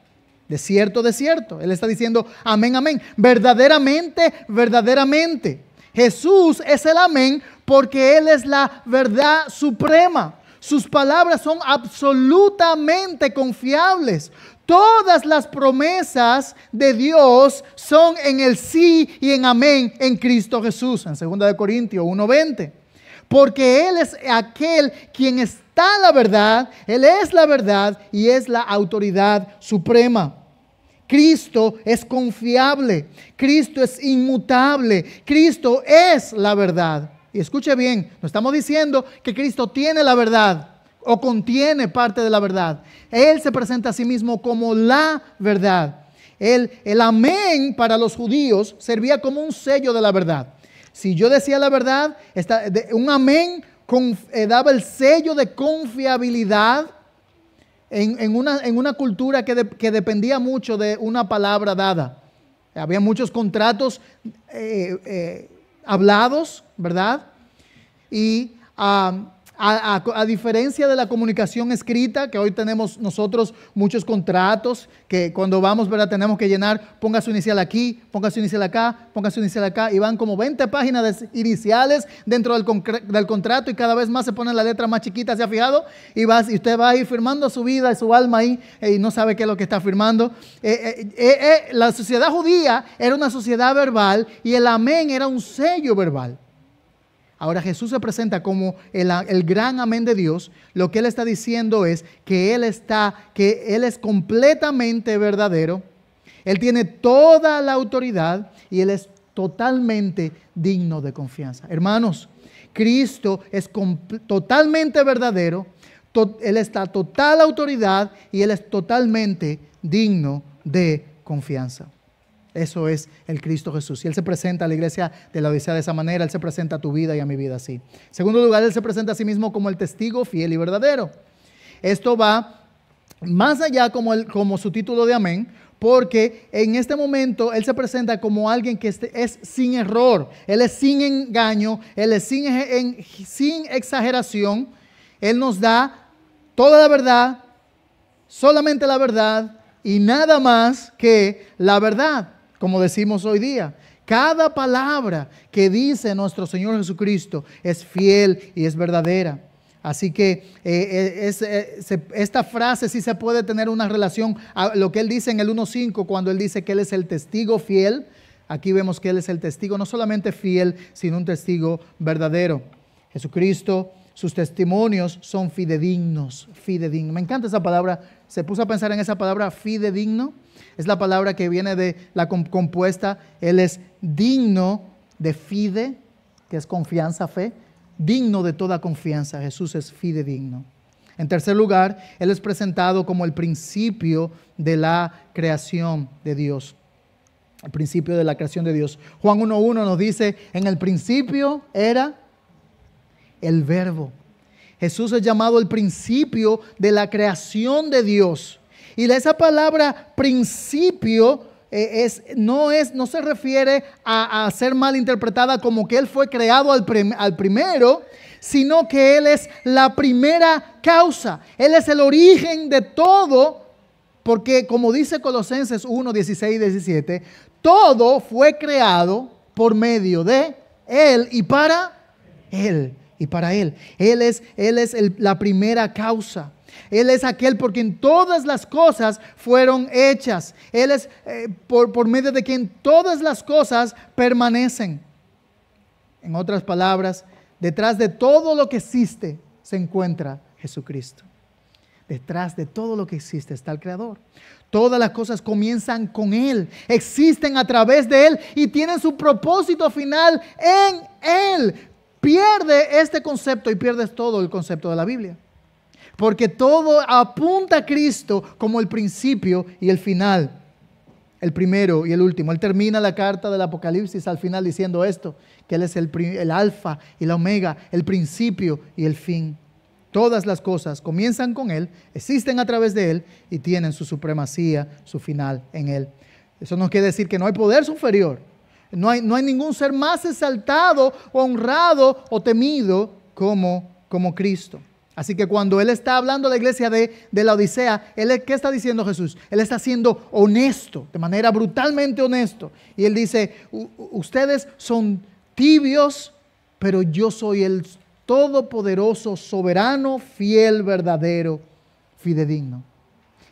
De cierto, de cierto. Él está diciendo, amén, amén. Verdaderamente, verdaderamente. Jesús es el amén porque Él es la verdad suprema. Sus palabras son absolutamente confiables. Todas las promesas de Dios son en el sí y en amén en Cristo Jesús, en 2 Corintios 1:20. Porque Él es aquel quien está la verdad, Él es la verdad y es la autoridad suprema. Cristo es confiable, Cristo es inmutable, Cristo es la verdad. Y escuche bien, no estamos diciendo que Cristo tiene la verdad o contiene parte de la verdad. Él se presenta a sí mismo como la verdad. El, el amén para los judíos servía como un sello de la verdad. Si yo decía la verdad, un amén eh, daba el sello de confiabilidad en, una, en una, cultura que, dependía mucho de una palabra dada. Había muchos contratos eh, eh, hablados, ¿verdad? Y ah, a, diferencia de la comunicación escrita, que hoy tenemos nosotros muchos contratos, que cuando vamos, ¿verdad? Tenemos que llenar, ponga su inicial aquí, ponga su inicial acá, ponga su inicial acá, y van como 20 páginas de iniciales dentro del, contrato y cada vez más se pone la letra más chiquita, ¿se ha fijado? Y, vas, y usted va a ir firmando su vida y su alma ahí eh, y no sabe qué es lo que está firmando. Eh, eh, la sociedad judía era una sociedad verbal y el amén era un sello verbal. Ahora Jesús se presenta como el, gran amén de Dios. Lo que Él está diciendo es que Él está, que Él es completamente verdadero. Él tiene toda la autoridad y Él es totalmente digno de confianza. Hermanos, Cristo es totalmente verdadero. él está total autoridad y Él es totalmente digno de confianza. Eso es el Cristo Jesús. Y Él se presenta a la iglesia de la Odisea de esa manera, Él se presenta a tu vida y a mi vida así. En segundo lugar, Él se presenta a sí mismo como el testigo fiel y verdadero. Esto va más allá como, el, como su título de amén, porque en este momento Él se presenta como alguien que este es sin error, Él es sin engaño, Él es sin, sin exageración, Él nos da toda la verdad, solamente la verdad y nada más que la verdad como decimos hoy día. Cada palabra que dice nuestro Señor Jesucristo es fiel y es verdadera. Así que eh, eh, eh, esta frase sí se puede tener una relación a lo que él dice en el 1.5 cuando él dice que él es el testigo fiel. Aquí vemos que él es el testigo, no solamente fiel, sino un testigo verdadero. Jesucristo, sus testimonios son fidedignos, fidedigno. Me encanta esa palabra. Se puso a pensar en esa palabra fidedigno es la palabra que viene de la compuesta. Él es digno de fide, que es confianza, fe. Digno de toda confianza. Jesús es fide, digno. En tercer lugar, Él es presentado como el principio de la creación de Dios. El principio de la creación de Dios. Juan 1.1 nos dice, en el principio era el verbo. Jesús es llamado el principio de la creación de Dios. Y esa palabra principio eh, es, no, es, no se refiere a, ser mal interpretada como que Él fue creado al, primero, sino que Él es la primera causa. Él es el origen de todo, porque como dice Colosenses 1, 16 y 17, todo fue creado por medio de Él y para Él. Y para Él. Él es, él es la primera causa. Él es aquel por quien todas las cosas fueron hechas. Él es eh, por, por medio de quien todas las cosas permanecen. En otras palabras, detrás de todo lo que existe se encuentra Jesucristo. Detrás de todo lo que existe está el Creador. Todas las cosas comienzan con Él, existen a través de Él y tienen su propósito final en Él. Pierde este concepto y pierdes todo el concepto de la Biblia porque todo apunta a Cristo como el principio y el final, el primero y el último. Él termina la carta del Apocalipsis al final diciendo esto, que Él es el, alfa y la omega, el principio y el fin. Todas las cosas comienzan con Él, existen a través de Él y tienen su supremacía, su final en Él. Eso no quiere decir que no hay poder superior. No hay, ningún ser más exaltado, honrado o temido como, como Cristo. Así que cuando Él está hablando de la iglesia de, la Odisea, él, ¿qué está diciendo Jesús? Él está siendo honesto, de manera brutalmente honesto. Y Él dice, ustedes son tibios, pero yo soy el todopoderoso, soberano, fiel, verdadero, fidedigno.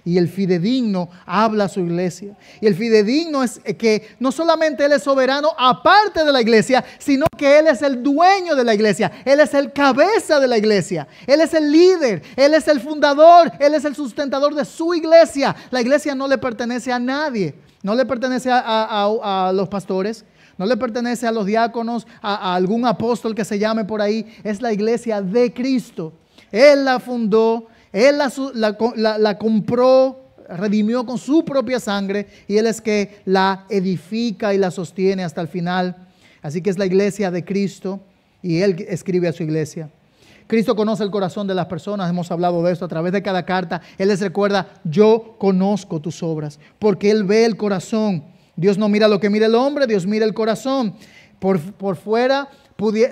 Y el fidedigno habla a su iglesia. Y el fidedigno es que no solamente Él es soberano aparte de la iglesia, sino que Él es el dueño de la iglesia. Él es el cabeza de la iglesia. Él es el líder. Él es el fundador. Él es el sustentador de su iglesia. La iglesia no le pertenece a nadie. No le pertenece a, los pastores. No le pertenece a los diáconos, a algún apóstol que se llame por ahí. Es la iglesia de Cristo. Él la fundó, él la, compró, redimió con su propia sangre y Él es que la edifica y la sostiene hasta el final. Así que es la iglesia de Cristo y Él escribe a su iglesia. Cristo conoce el corazón de las personas, hemos hablado de esto a través de cada carta. Él les recuerda, yo conozco tus obras, porque Él ve el corazón. Dios no mira lo que mira el hombre, Dios mira el corazón. Por, por fuera,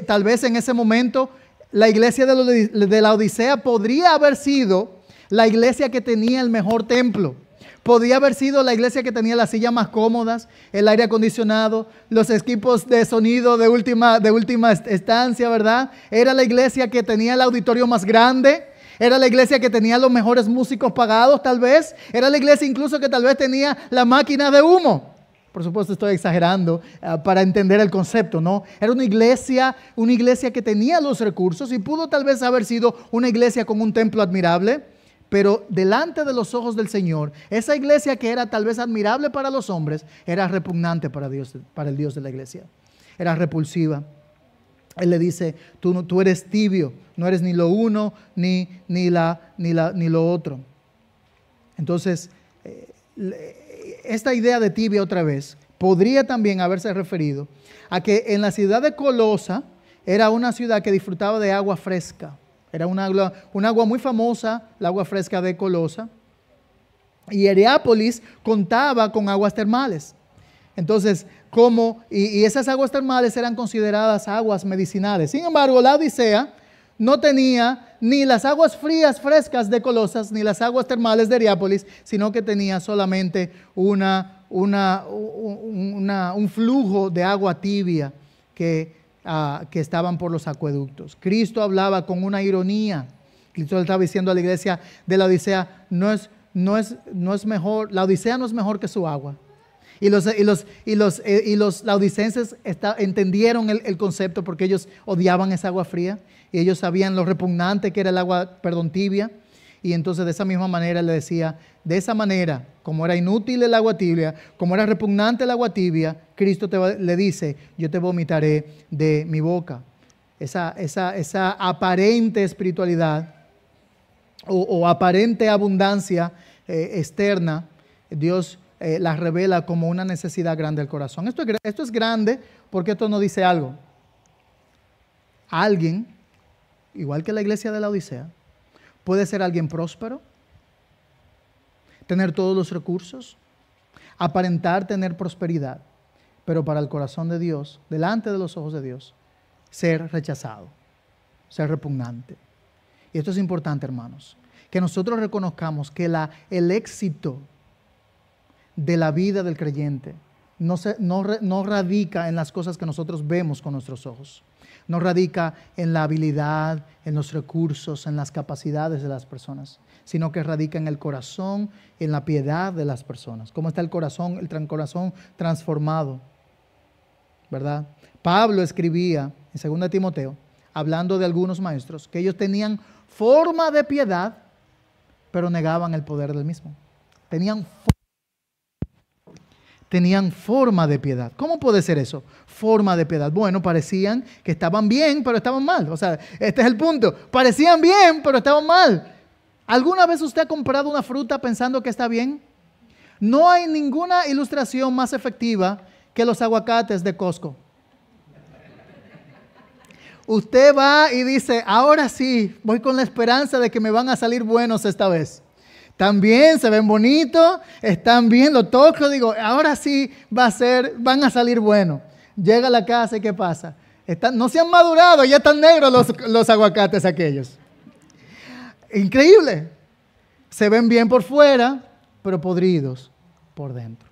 tal vez en ese momento la iglesia de la Odisea podría haber sido la iglesia que tenía el mejor templo. Podría haber sido la iglesia que tenía las sillas más cómodas, el aire acondicionado, los equipos de sonido de última, de última estancia, ¿verdad? Era la iglesia que tenía el auditorio más grande. Era la iglesia que tenía los mejores músicos pagados, tal vez. Era la iglesia incluso que tal vez tenía la máquina de humo. Por supuesto estoy exagerando eh, para entender el concepto, ¿no? Era una iglesia, una iglesia que tenía los recursos y pudo tal vez haber sido una iglesia con un templo admirable, pero delante de los ojos del Señor, esa iglesia que era tal vez admirable para los hombres, era repugnante para Dios, para el Dios de la iglesia. Era repulsiva. Él le dice, tú, tú eres tibio, no eres ni lo uno ni, ni, la, ni, la, ni lo otro. Entonces, eh, esta idea de tibia otra vez podría también haberse referido a que en la ciudad de Colosa era una ciudad que disfrutaba de agua fresca. Era una agua, agua muy famosa, la agua fresca de Colosa. Y Heriápolis contaba con aguas termales. Entonces, ¿cómo? y, y, esas aguas termales eran consideradas aguas medicinales. Sin embargo, la Odisea no tenía ni las aguas frías frescas de Colosas, ni las aguas termales de Riápolis, sino que tenía solamente una, una, un flujo de agua tibia que, ah, que estaban por los acueductos. Cristo hablaba con una ironía. Cristo estaba diciendo a la iglesia de la Odisea, no es, no es, no es mejor, la Odisea no es mejor que su agua. Y los, y los, y los, eh, y los laudicenses entendieron el, el, concepto porque ellos odiaban esa agua fría y ellos sabían lo repugnante que era el agua, perdón, tibia. Y entonces de esa misma manera le decía, de esa manera, como era inútil el agua tibia, como era repugnante el agua tibia, Cristo le dice, yo te vomitaré de mi boca. Esa, esa, aparente espiritualidad o, aparente abundancia eh, externa, Dios eh, la revela como una necesidad grande del corazón. Esto, esto es grande porque esto no dice algo. Alguien igual que la iglesia de la Odisea, puede ser alguien próspero, tener todos los recursos, aparentar tener prosperidad, pero para el corazón de Dios, delante de los ojos de Dios, ser rechazado, ser repugnante. Y esto es importante, hermanos, que nosotros reconozcamos que la, el éxito de la vida del creyente no, se, no, no radica en las cosas que nosotros vemos con nuestros ojos no radica en la habilidad, en los recursos, en las capacidades de las personas, sino que radica en el corazón, en la piedad de las personas. ¿Cómo está el corazón, el corazón transformado? ¿Verdad? Pablo escribía en 2 Timoteo, hablando de algunos maestros, que ellos tenían forma de piedad, pero negaban el poder del mismo. Tenían forma tenían forma de piedad. ¿Cómo puede ser eso? Forma de piedad. Bueno, parecían que estaban bien, pero estaban mal. O sea, este es el punto. Parecían bien, pero estaban mal. ¿Alguna vez usted ha comprado una fruta pensando que está bien? No hay ninguna ilustración más efectiva que los aguacates de Costco. Usted va y dice, ahora sí, voy con la esperanza de que me van a salir buenos esta vez están bien, se ven bonitos, están bien, lo toco, digo, ahora sí va a ser, van a salir buenos. Llega a la casa y ¿qué pasa? no se han madurado, ya están negros los, los aguacates aquellos. Increíble. Se ven bien por fuera, pero podridos por dentro.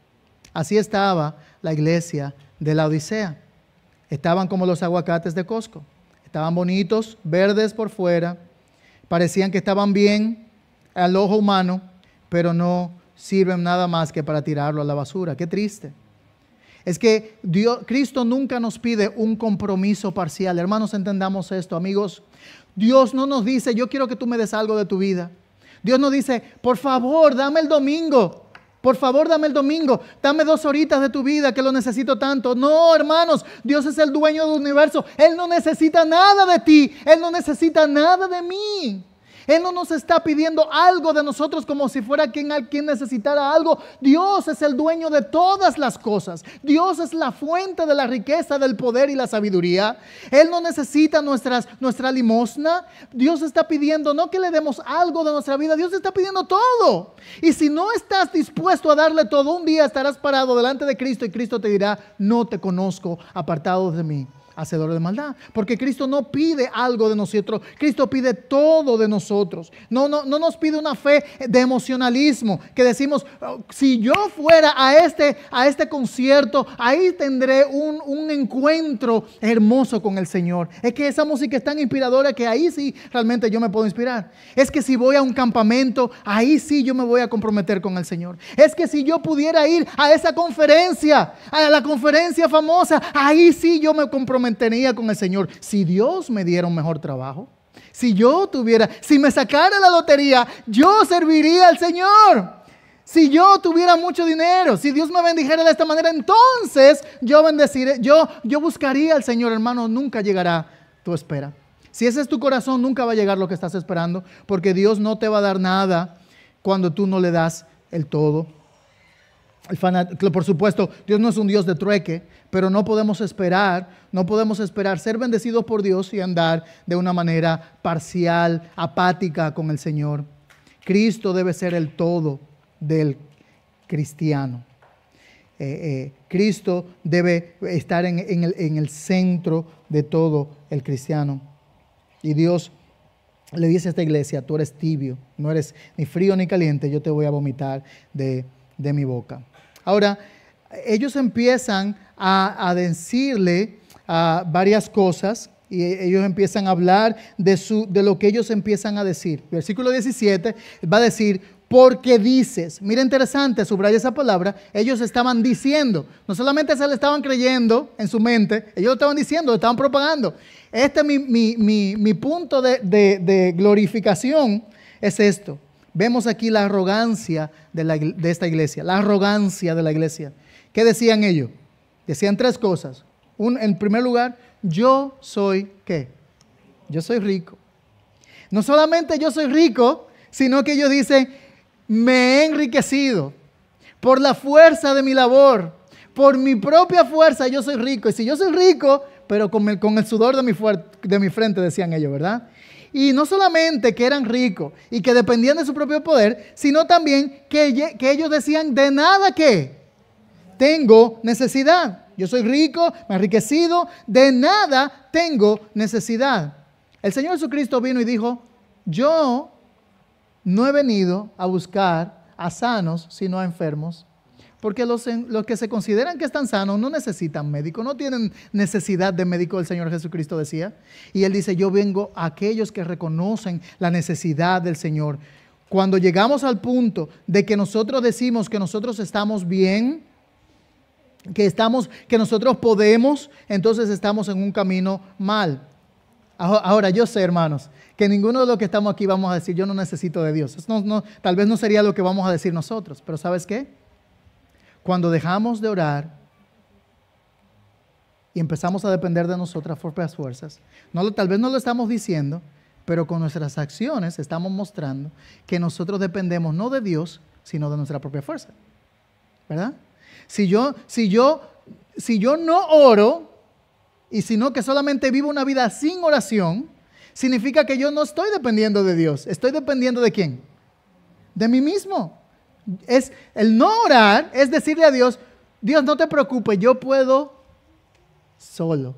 Así estaba la iglesia de la Odisea. Estaban como los aguacates de Costco. Estaban bonitos, verdes por fuera, parecían que estaban bien, al ojo humano, pero no sirven nada más que para tirarlo a la basura. Qué triste. Es que Dios, Cristo nunca nos pide un compromiso parcial. Hermanos, entendamos esto, amigos. Dios no nos dice, yo quiero que tú me des algo de tu vida. Dios nos dice, por favor, dame el domingo. Por favor, dame el domingo. Dame dos horitas de tu vida que lo necesito tanto. No, hermanos, Dios es el dueño del universo. Él no necesita nada de ti. Él no necesita nada de mí. Él no nos está pidiendo algo de nosotros como si fuera quien, quien necesitara algo. Dios es el dueño de todas las cosas. Dios es la fuente de la riqueza, del poder y la sabiduría. Él no necesita nuestras, nuestra limosna. Dios está pidiendo no que le demos algo de nuestra vida. Dios está pidiendo todo. Y si no estás dispuesto a darle todo, un día estarás parado delante de Cristo y Cristo te dirá, no te conozco, apartado de mí. Hacedor de maldad. Porque Cristo no pide algo de nosotros, Cristo pide todo de nosotros. No, no, no nos pide una fe de emocionalismo, que decimos, oh, si yo fuera a este, a este concierto, ahí tendré un, encuentro hermoso con el Señor. Es que esa música es tan inspiradora que ahí sí realmente yo me puedo inspirar. Es que si voy a un campamento, ahí sí yo me voy a comprometer con el Señor. Es que si yo pudiera ir a esa conferencia, a la conferencia famosa, ahí sí yo me comprometo tenía con el Señor si Dios me diera un mejor trabajo? Si yo tuviera, si me sacara la lotería, yo serviría al Señor. Si yo tuviera mucho dinero, si Dios me bendijera de esta manera, entonces yo bendeciré, yo, yo buscaría al Señor, hermano, nunca llegará tu espera. Si ese es tu corazón, nunca va a llegar lo que estás esperando, porque Dios no te va a dar nada cuando tú no le das el todo por supuesto, Dios no es un Dios de trueque, pero no podemos esperar, no podemos esperar ser bendecidos por Dios y andar de una manera parcial, apática con el Señor. Cristo debe ser el todo del cristiano. Eh, eh, Cristo debe estar en, el, centro de todo el cristiano. Y Dios le dice a esta iglesia, tú eres tibio, no eres ni frío ni caliente, yo te voy a vomitar de mi boca. Ahora, ellos empiezan a, decirle a ah, varias cosas y e, ellos empiezan a hablar de, lo que ellos empiezan a decir. Versículo 17 va a decir, porque dices, mira interesante, subraya esa palabra, ellos estaban diciendo, no solamente se le estaban creyendo en su mente, ellos lo estaban diciendo, lo estaban propagando. Este es mi, punto de glorificación, es esto vemos aquí la arrogancia de, esta iglesia, la arrogancia de la iglesia. ¿Qué decían ellos? Decían tres cosas. en primer lugar, yo soy qué? Yo soy rico. No solamente yo soy rico, sino que ellos dicen, me he enriquecido por la fuerza de mi labor, por mi propia fuerza yo soy rico. Y si yo soy rico, pero con el, con el sudor de mi, de mi frente, decían ellos, ¿verdad? Y no solamente que eran ricos y que dependían de su propio poder, sino también que, que ellos decían, de nada que tengo necesidad. Yo soy rico, me he enriquecido, de nada tengo necesidad. El Señor Jesucristo vino y dijo, yo no he venido a buscar a sanos, sino a enfermos porque los, los, que se consideran que están sanos no necesitan médico, no tienen necesidad de médico, el Señor Jesucristo decía. Y Él dice, yo vengo a aquellos que reconocen la necesidad del Señor. Cuando llegamos al punto de que nosotros decimos que nosotros estamos bien, que estamos, que nosotros podemos, entonces estamos en un camino mal. Ahora, yo sé, hermanos, que ninguno de los que estamos aquí vamos a decir, yo no necesito de Dios. no, tal vez no sería lo que vamos a decir nosotros, pero ¿sabes qué? Cuando dejamos de orar y empezamos a depender de nosotras propias fuerzas, tal vez no lo estamos diciendo, pero con nuestras acciones estamos mostrando que nosotros dependemos no de Dios, sino de nuestra propia fuerza. ¿Verdad? Si yo, si yo, si yo no oro, y sino que solamente vivo una vida sin oración, significa que yo no estoy dependiendo de Dios. Estoy dependiendo de quién? De mí mismo. Es el no orar, es decirle a Dios, Dios, no te preocupes, yo puedo solo.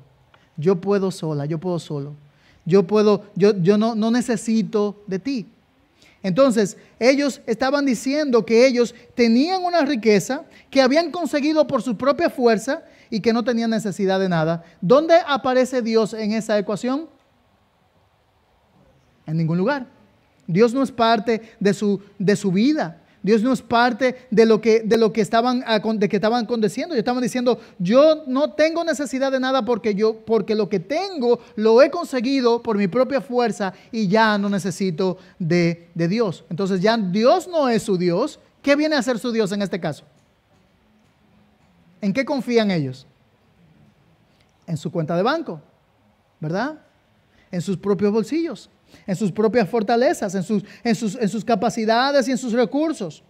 Yo puedo sola, yo puedo solo. Yo puedo, yo, yo no, no necesito de ti. Entonces, ellos estaban diciendo que ellos tenían una riqueza que habían conseguido por su propia fuerza y que no tenían necesidad de nada. ¿Dónde aparece Dios en esa ecuación? En ningún lugar. Dios no es parte de su, de su vida. Dios no es parte de lo que, de lo que estaban, ah, de que estaban condeciendo. estaban diciendo, yo no tengo necesidad de nada porque, yo, porque lo que tengo lo he conseguido por mi propia fuerza y ya no necesito de, de Dios. Entonces ya Dios no es su Dios. ¿Qué viene a ser su Dios en este caso? ¿En qué confían ellos? En su cuenta de banco, ¿verdad? En sus propios bolsillos en sus propias fortalezas, en sus, capacidades y en sus recursos.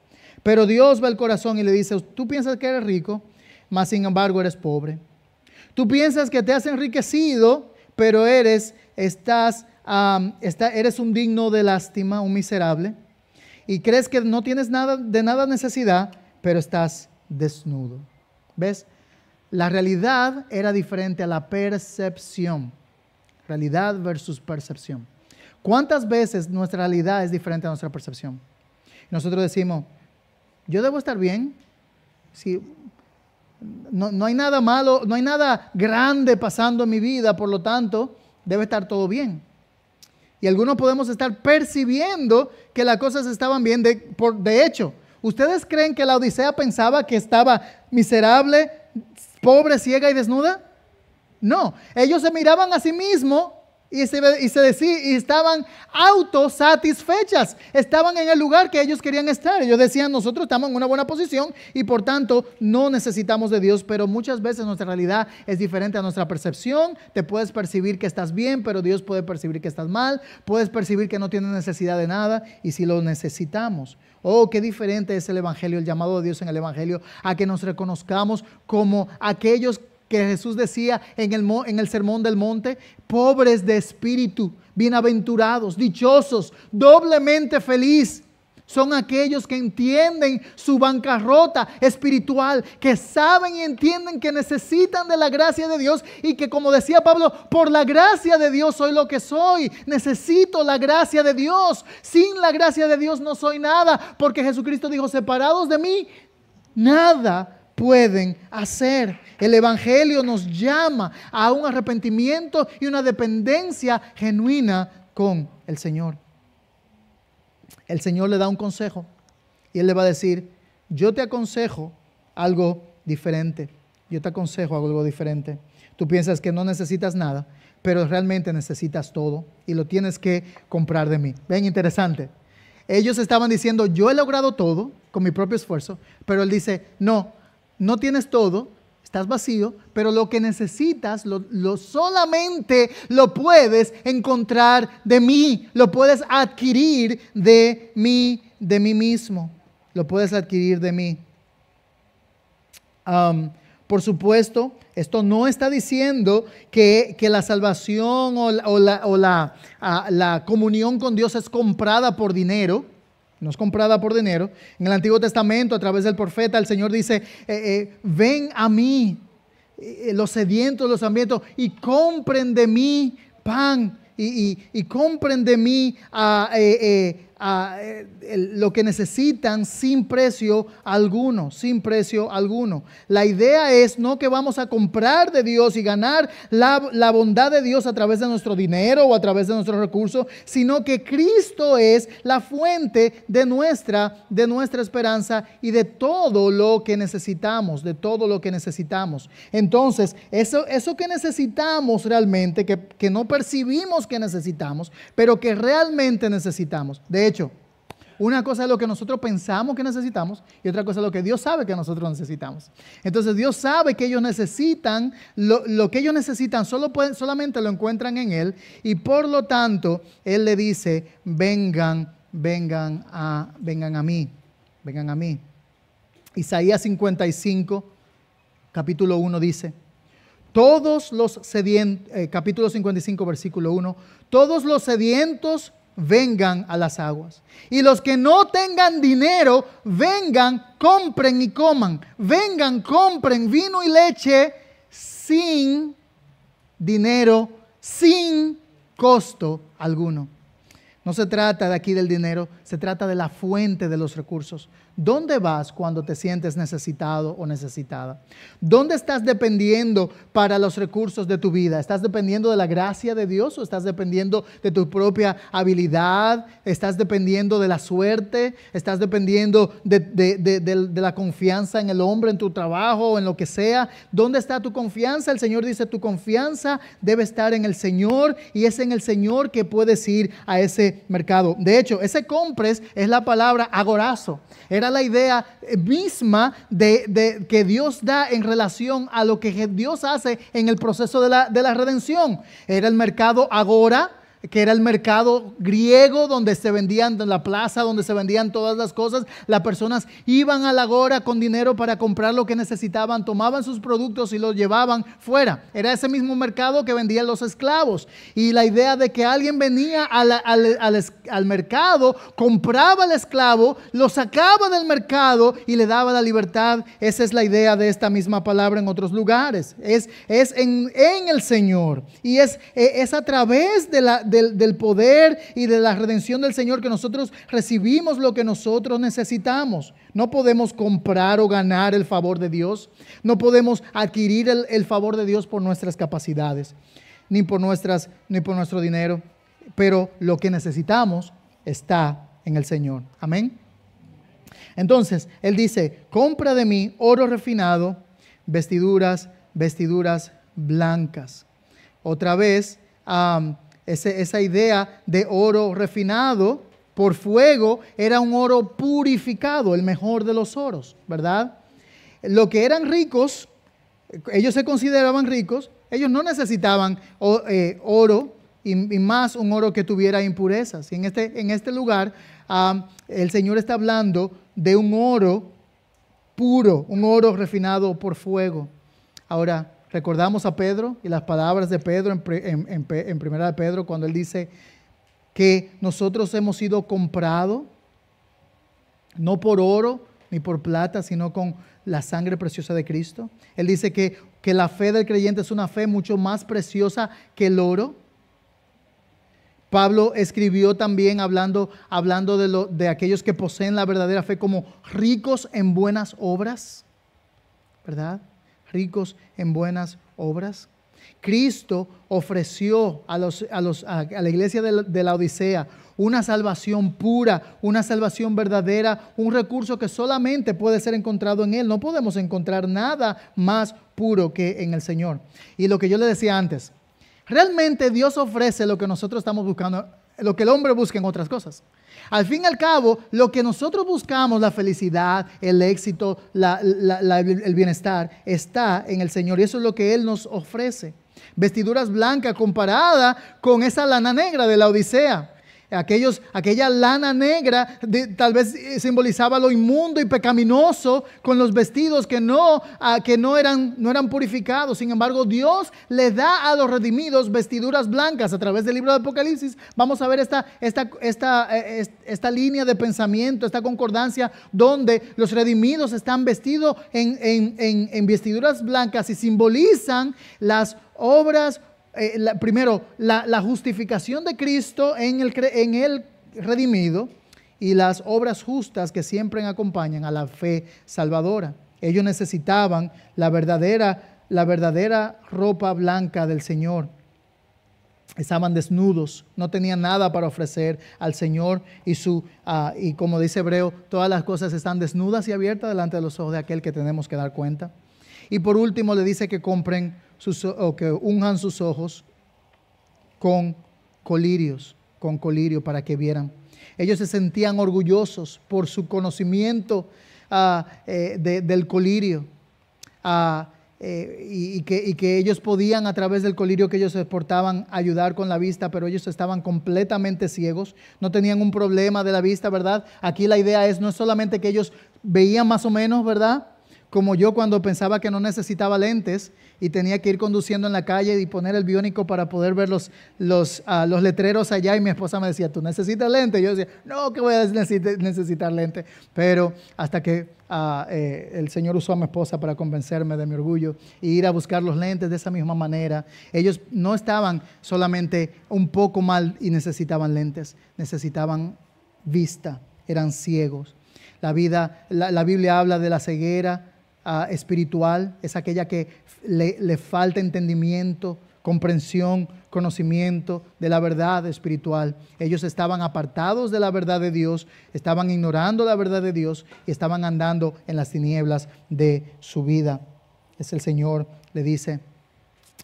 Pero Dios ve el corazón y le dice, tú piensas que eres rico, mas sin embargo eres pobre. Tú piensas que te has enriquecido, pero eres, estás, eres un digno de lástima, un miserable. Y crees que no tienes nada, de nada necesidad, pero estás desnudo. ¿Ves? La realidad era diferente a la percepción. Realidad versus percepción. ¿Cuántas veces nuestra realidad es diferente a nuestra percepción? Nosotros decimos, yo debo estar bien. Si no, hay nada malo, no hay nada grande pasando en mi vida, por lo tanto, debe estar todo bien. Y algunos podemos estar percibiendo que las cosas estaban bien. De, por, de hecho, ¿ustedes creen que la Odisea pensaba que estaba miserable, pobre, ciega y desnuda? No, ellos se miraban a sí mismos y se, y se decía, y estaban autosatisfechas, estaban en el lugar que ellos querían estar. Ellos decían, nosotros estamos en una buena posición y por tanto no necesitamos de Dios, pero muchas veces nuestra realidad es diferente a nuestra percepción. Te puedes percibir que estás bien, pero Dios puede percibir que estás mal, puedes percibir que no tienes necesidad de nada y si lo necesitamos. Oh, qué diferente es el Evangelio, el llamado de Dios en el Evangelio, a que nos reconozcamos como aquellos que Jesús decía en el, en el Sermón del Monte, pobres de espíritu, bienaventurados, dichosos, doblemente feliz. Son aquellos que entienden su bancarrota espiritual, que saben y entienden que necesitan de la gracia de Dios y que como decía Pablo, por la gracia de Dios soy lo que soy. Necesito la gracia de Dios. Sin la gracia de Dios no soy nada, porque Jesucristo dijo, separados de mí, nada pueden hacer. El Evangelio nos llama a un arrepentimiento y una dependencia genuina con el Señor. El Señor le da un consejo y Él le va a decir, yo te aconsejo algo diferente, yo te aconsejo algo diferente. Tú piensas que no necesitas nada, pero realmente necesitas todo y lo tienes que comprar de mí. Ven, interesante. Ellos estaban diciendo, yo he logrado todo con mi propio esfuerzo, pero Él dice, no, no tienes todo, estás vacío, pero lo que necesitas, lo, solamente lo puedes encontrar de mí, lo puedes adquirir de mí, de mí mismo, lo puedes adquirir de mí. por supuesto, esto no está diciendo que, la salvación o, ah, la comunión con Dios es comprada por dinero no es comprada por dinero. En el Antiguo Testamento, a través del profeta, el Señor dice, eh, eh, ven a mí, eh, los sedientos, los hambrientos, y compren de mí pan, y, compren de mí ah, Ah, eh, lo que necesitan sin precio alguno, sin precio alguno. La idea es no que vamos a comprar de Dios y ganar la, bondad de Dios a través de nuestro dinero o a través de nuestros recursos, sino que Cristo es la fuente de nuestra, de nuestra esperanza y de todo lo que necesitamos, de todo lo que necesitamos. Entonces, eso, eso que necesitamos realmente, que, que no percibimos que necesitamos, pero que realmente necesitamos. De hecho, una cosa es lo que nosotros pensamos que necesitamos y otra cosa es lo que Dios sabe que nosotros necesitamos. Entonces Dios sabe que ellos necesitan, lo, que ellos necesitan solo pueden, solamente lo encuentran en Él y por lo tanto Él le dice, vengan, vengan a, vengan a mí, vengan a mí. Isaías 55, capítulo 1 dice, todos los sedientos, eh, capítulo 55, versículo 1, todos los sedientos vengan a las aguas. Y los que no tengan dinero, vengan, compren y coman. Vengan, compren vino y leche sin dinero, sin costo alguno. No se trata de aquí del dinero, se trata de la fuente de los recursos. ¿Dónde vas cuando te sientes necesitado o necesitada? ¿Dónde estás dependiendo para los recursos de tu vida? ¿Estás dependiendo de la gracia de Dios o estás dependiendo de tu propia habilidad? ¿Estás dependiendo de la suerte? ¿Estás dependiendo de, la confianza en el hombre, en tu trabajo, o en lo que sea? ¿Dónde está tu confianza? El Señor dice, tu confianza debe estar en el Señor y es en el Señor que puedes ir a ese mercado. De hecho, ese es la palabra agorazo. Era la idea eh, misma de, que Dios da en relación a lo que Dios hace en el proceso de la, de la redención. Era el mercado agora, que era el mercado griego donde se vendían, la plaza donde se vendían todas las cosas. Las personas iban a la agora con dinero para comprar lo que necesitaban, tomaban sus productos y los llevaban fuera. Era ese mismo mercado que vendían los esclavos. Y la idea de que alguien venía al, mercado, compraba al esclavo, lo sacaba del mercado y le daba la libertad. Esa es la idea de esta misma palabra en otros lugares. Es, es en, el Señor. Y es, e, es a través de la del, poder y de la redención del Señor que nosotros recibimos lo que nosotros necesitamos. No podemos comprar o ganar el favor de Dios. No podemos adquirir el, favor de Dios por nuestras capacidades, ni por, nuestras, ni por nuestro dinero. Pero lo que necesitamos está en el Señor. Amén. Entonces, Él dice, compra de mí oro refinado, vestiduras, vestiduras blancas. Otra vez, esa idea de oro refinado por fuego era un oro purificado, el mejor de los oros, ¿verdad? Lo que eran ricos, ellos se consideraban ricos, ellos no necesitaban eh, oro y, más un oro que tuviera impurezas. en este, en este lugar ah, el Señor está hablando de un oro puro, un oro refinado por fuego. Ahora, Recordamos a Pedro y las palabras de Pedro en, Primera de Pedro cuando él dice que nosotros hemos sido comprados no por oro ni por plata, sino con la sangre preciosa de Cristo. Él dice que, la fe del creyente es una fe mucho más preciosa que el oro. Pablo escribió también hablando, hablando de, lo, de aquellos que poseen la verdadera fe como ricos en buenas obras, ¿verdad? ricos en buenas obras? Cristo ofreció a, los, a, los, a, la iglesia de la, de la, Odisea una salvación pura, una salvación verdadera, un recurso que solamente puede ser encontrado en Él. No podemos encontrar nada más puro que en el Señor. Y lo que yo le decía antes, realmente Dios ofrece lo que nosotros estamos buscando lo que el hombre busca en otras cosas. Al fin y al cabo, lo que nosotros buscamos, la felicidad, el éxito, el bienestar, está en el Señor. Y eso es lo que Él nos ofrece. Vestiduras blancas comparada con esa lana negra de la Odisea aquella lana negra tal vez eh, simbolizaba lo inmundo y pecaminoso con los vestidos que, no, ah, que no, eran, no eran purificados. Sin embargo, Dios le da a los redimidos vestiduras blancas. A través del libro de Apocalipsis vamos a ver esta, esta eh, línea de pensamiento, esta concordancia donde los redimidos están vestidos en, en vestiduras blancas y simbolizan las obras eh, primero, la, justificación de Cristo en el, en redimido y las obras justas que siempre acompañan a la fe salvadora. Ellos necesitaban la verdadera, la verdadera ropa blanca del Señor. Estaban desnudos, no tenían nada para ofrecer al Señor y, su, ah, y como dice Hebreo, todas las cosas están desnudas y abiertas delante de los ojos de aquel que tenemos que dar cuenta. Y por último le dice que compren o que unjan sus ojos con colirios, con colirio para que vieran. Ellos se sentían orgullosos por su conocimiento ah, eh, del colirio ah, eh, y, que, y, que, ellos podían a través del colirio que ellos exportaban ayudar con la vista, pero ellos estaban completamente ciegos, no tenían un problema de la vista, ¿verdad? Aquí la idea es no solamente que ellos veían más o menos, ¿verdad? Como yo cuando pensaba que no necesitaba lentes, y tenía que ir conduciendo en la calle y poner el biónico para poder ver los, los ah, letreros allá y mi esposa me decía, tú necesitas lente. yo decía, no, que voy a necesitar, lentes? lente. Pero hasta que ah, eh, el Señor usó a mi esposa para convencerme de mi orgullo e ir a buscar los lentes de esa misma manera. Ellos no estaban solamente un poco mal y necesitaban lentes, necesitaban vista, eran ciegos. La, vida, la Biblia habla de la ceguera, Ah, espiritual, es aquella que le, le falta entendimiento, comprensión, conocimiento de la verdad espiritual. Ellos estaban apartados de la verdad de Dios, estaban ignorando la verdad de Dios y estaban andando en las tinieblas de su vida. Es el Señor, le dice.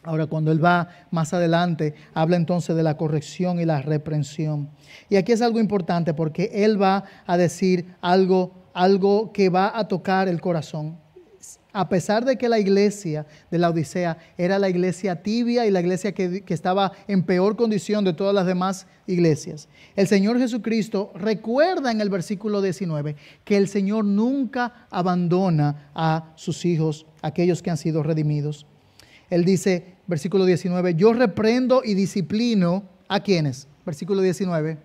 Ahora, cuando Él va más adelante, habla entonces de la corrección y la reprensión. Y aquí es algo importante porque Él va a decir algo, algo que va a tocar el corazón a pesar de que la iglesia de la Odisea era la iglesia tibia y la iglesia que, estaba en peor condición de todas las demás iglesias. El Señor Jesucristo recuerda en el versículo 19 que el Señor nunca abandona a sus hijos, aquellos que han sido redimidos. Él dice, versículo 19, yo reprendo y disciplino a quienes. Versículo 19.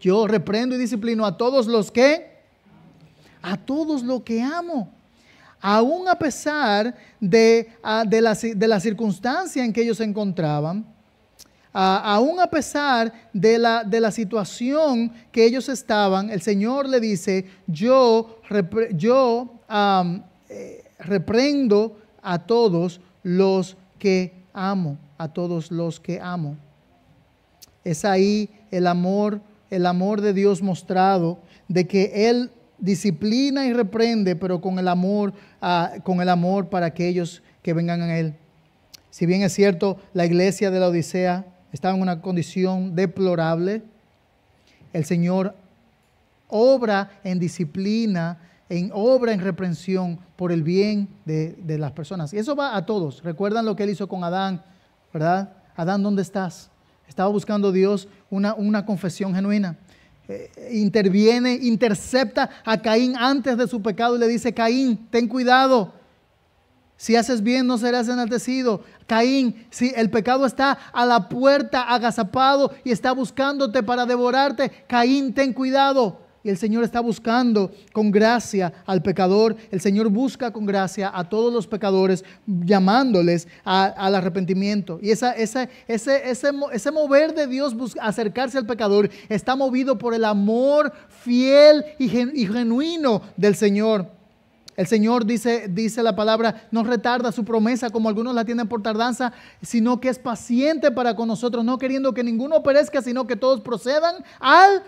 Yo reprendo y disciplino a todos los que, a todos los que amo aún a pesar de, ah, de, la, circunstancia en que ellos se encontraban, ah, aún a pesar de la, de la, situación que ellos estaban, el Señor le dice, yo, yo eh, reprendo a todos los que amo, a todos los que amo. Es ahí el amor, el amor de Dios mostrado, de que Él disciplina y reprende, pero con el amor, ah, con el amor para aquellos que vengan a él. Si bien es cierto, la iglesia de la Odisea estaba en una condición deplorable, el Señor obra en disciplina, en obra en reprensión por el bien de, de las personas. Y eso va a todos. Recuerdan lo que él hizo con Adán, ¿verdad? Adán, ¿dónde estás? Estaba buscando Dios una, una confesión genuina. Eh, interviene, intercepta a Caín antes de su pecado y le dice, Caín, ten cuidado. Si haces bien, no serás enaltecido. Caín, si el pecado está a la puerta, agazapado y está buscándote para devorarte, Caín, ten cuidado el Señor está buscando con gracia al pecador. El Señor busca con gracia a todos los pecadores, llamándoles al arrepentimiento. Y ese, ese, ese mover de Dios acercarse al pecador está movido por el amor fiel y, y genuino del Señor. El Señor dice, dice la palabra, no retarda su promesa como algunos la tienen por tardanza, sino que es paciente para con nosotros, no queriendo que ninguno perezca, sino que todos procedan al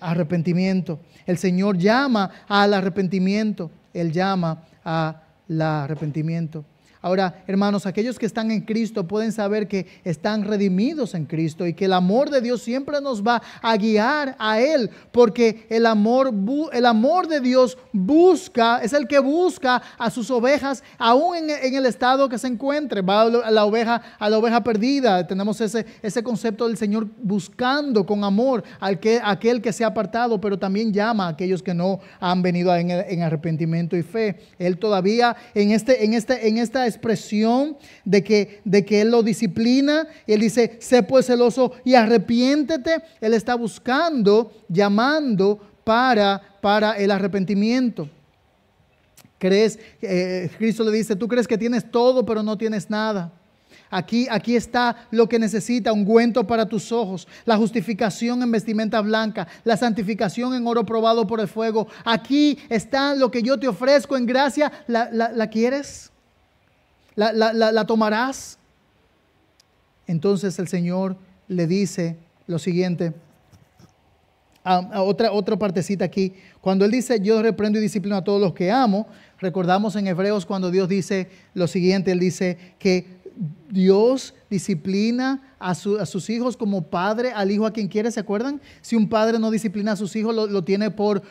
arrepentimiento. El Señor llama al arrepentimiento. Él llama al arrepentimiento. Ahora, hermanos, aquellos que están en Cristo pueden saber que están redimidos en Cristo y que el amor de Dios siempre nos va a guiar a Él, porque el amor, el amor de Dios busca, es el que busca a sus ovejas, aún en, el estado que se encuentre. Va a la oveja, a la oveja perdida. Tenemos ese, ese concepto del Señor buscando con amor al que, aquel que se ha apartado, pero también llama a aquellos que no han venido en, en arrepentimiento y fe. Él todavía en, este, en, este, en esta expresión de que, de que Él lo disciplina. Y él dice, sé pues celoso y arrepiéntete. Él está buscando, llamando para, para el arrepentimiento. ¿Crees? Eh, Cristo le dice, tú crees que tienes todo, pero no tienes nada. Aquí, aquí está lo que necesita, ungüento para tus ojos, la justificación en vestimenta blanca, la santificación en oro probado por el fuego. Aquí está lo que yo te ofrezco en gracia. ¿La, la, la quieres? la, tomarás? Entonces el Señor le dice lo siguiente, ah, ah, a, otra, partecita aquí, cuando Él dice, yo reprendo y disciplino a todos los que amo, recordamos en Hebreos cuando Dios dice lo siguiente, Él dice que Dios disciplina a, sus hijos como padre al hijo a quien quiere, ¿se acuerdan? Si un padre no disciplina a sus hijos, lo, tiene por,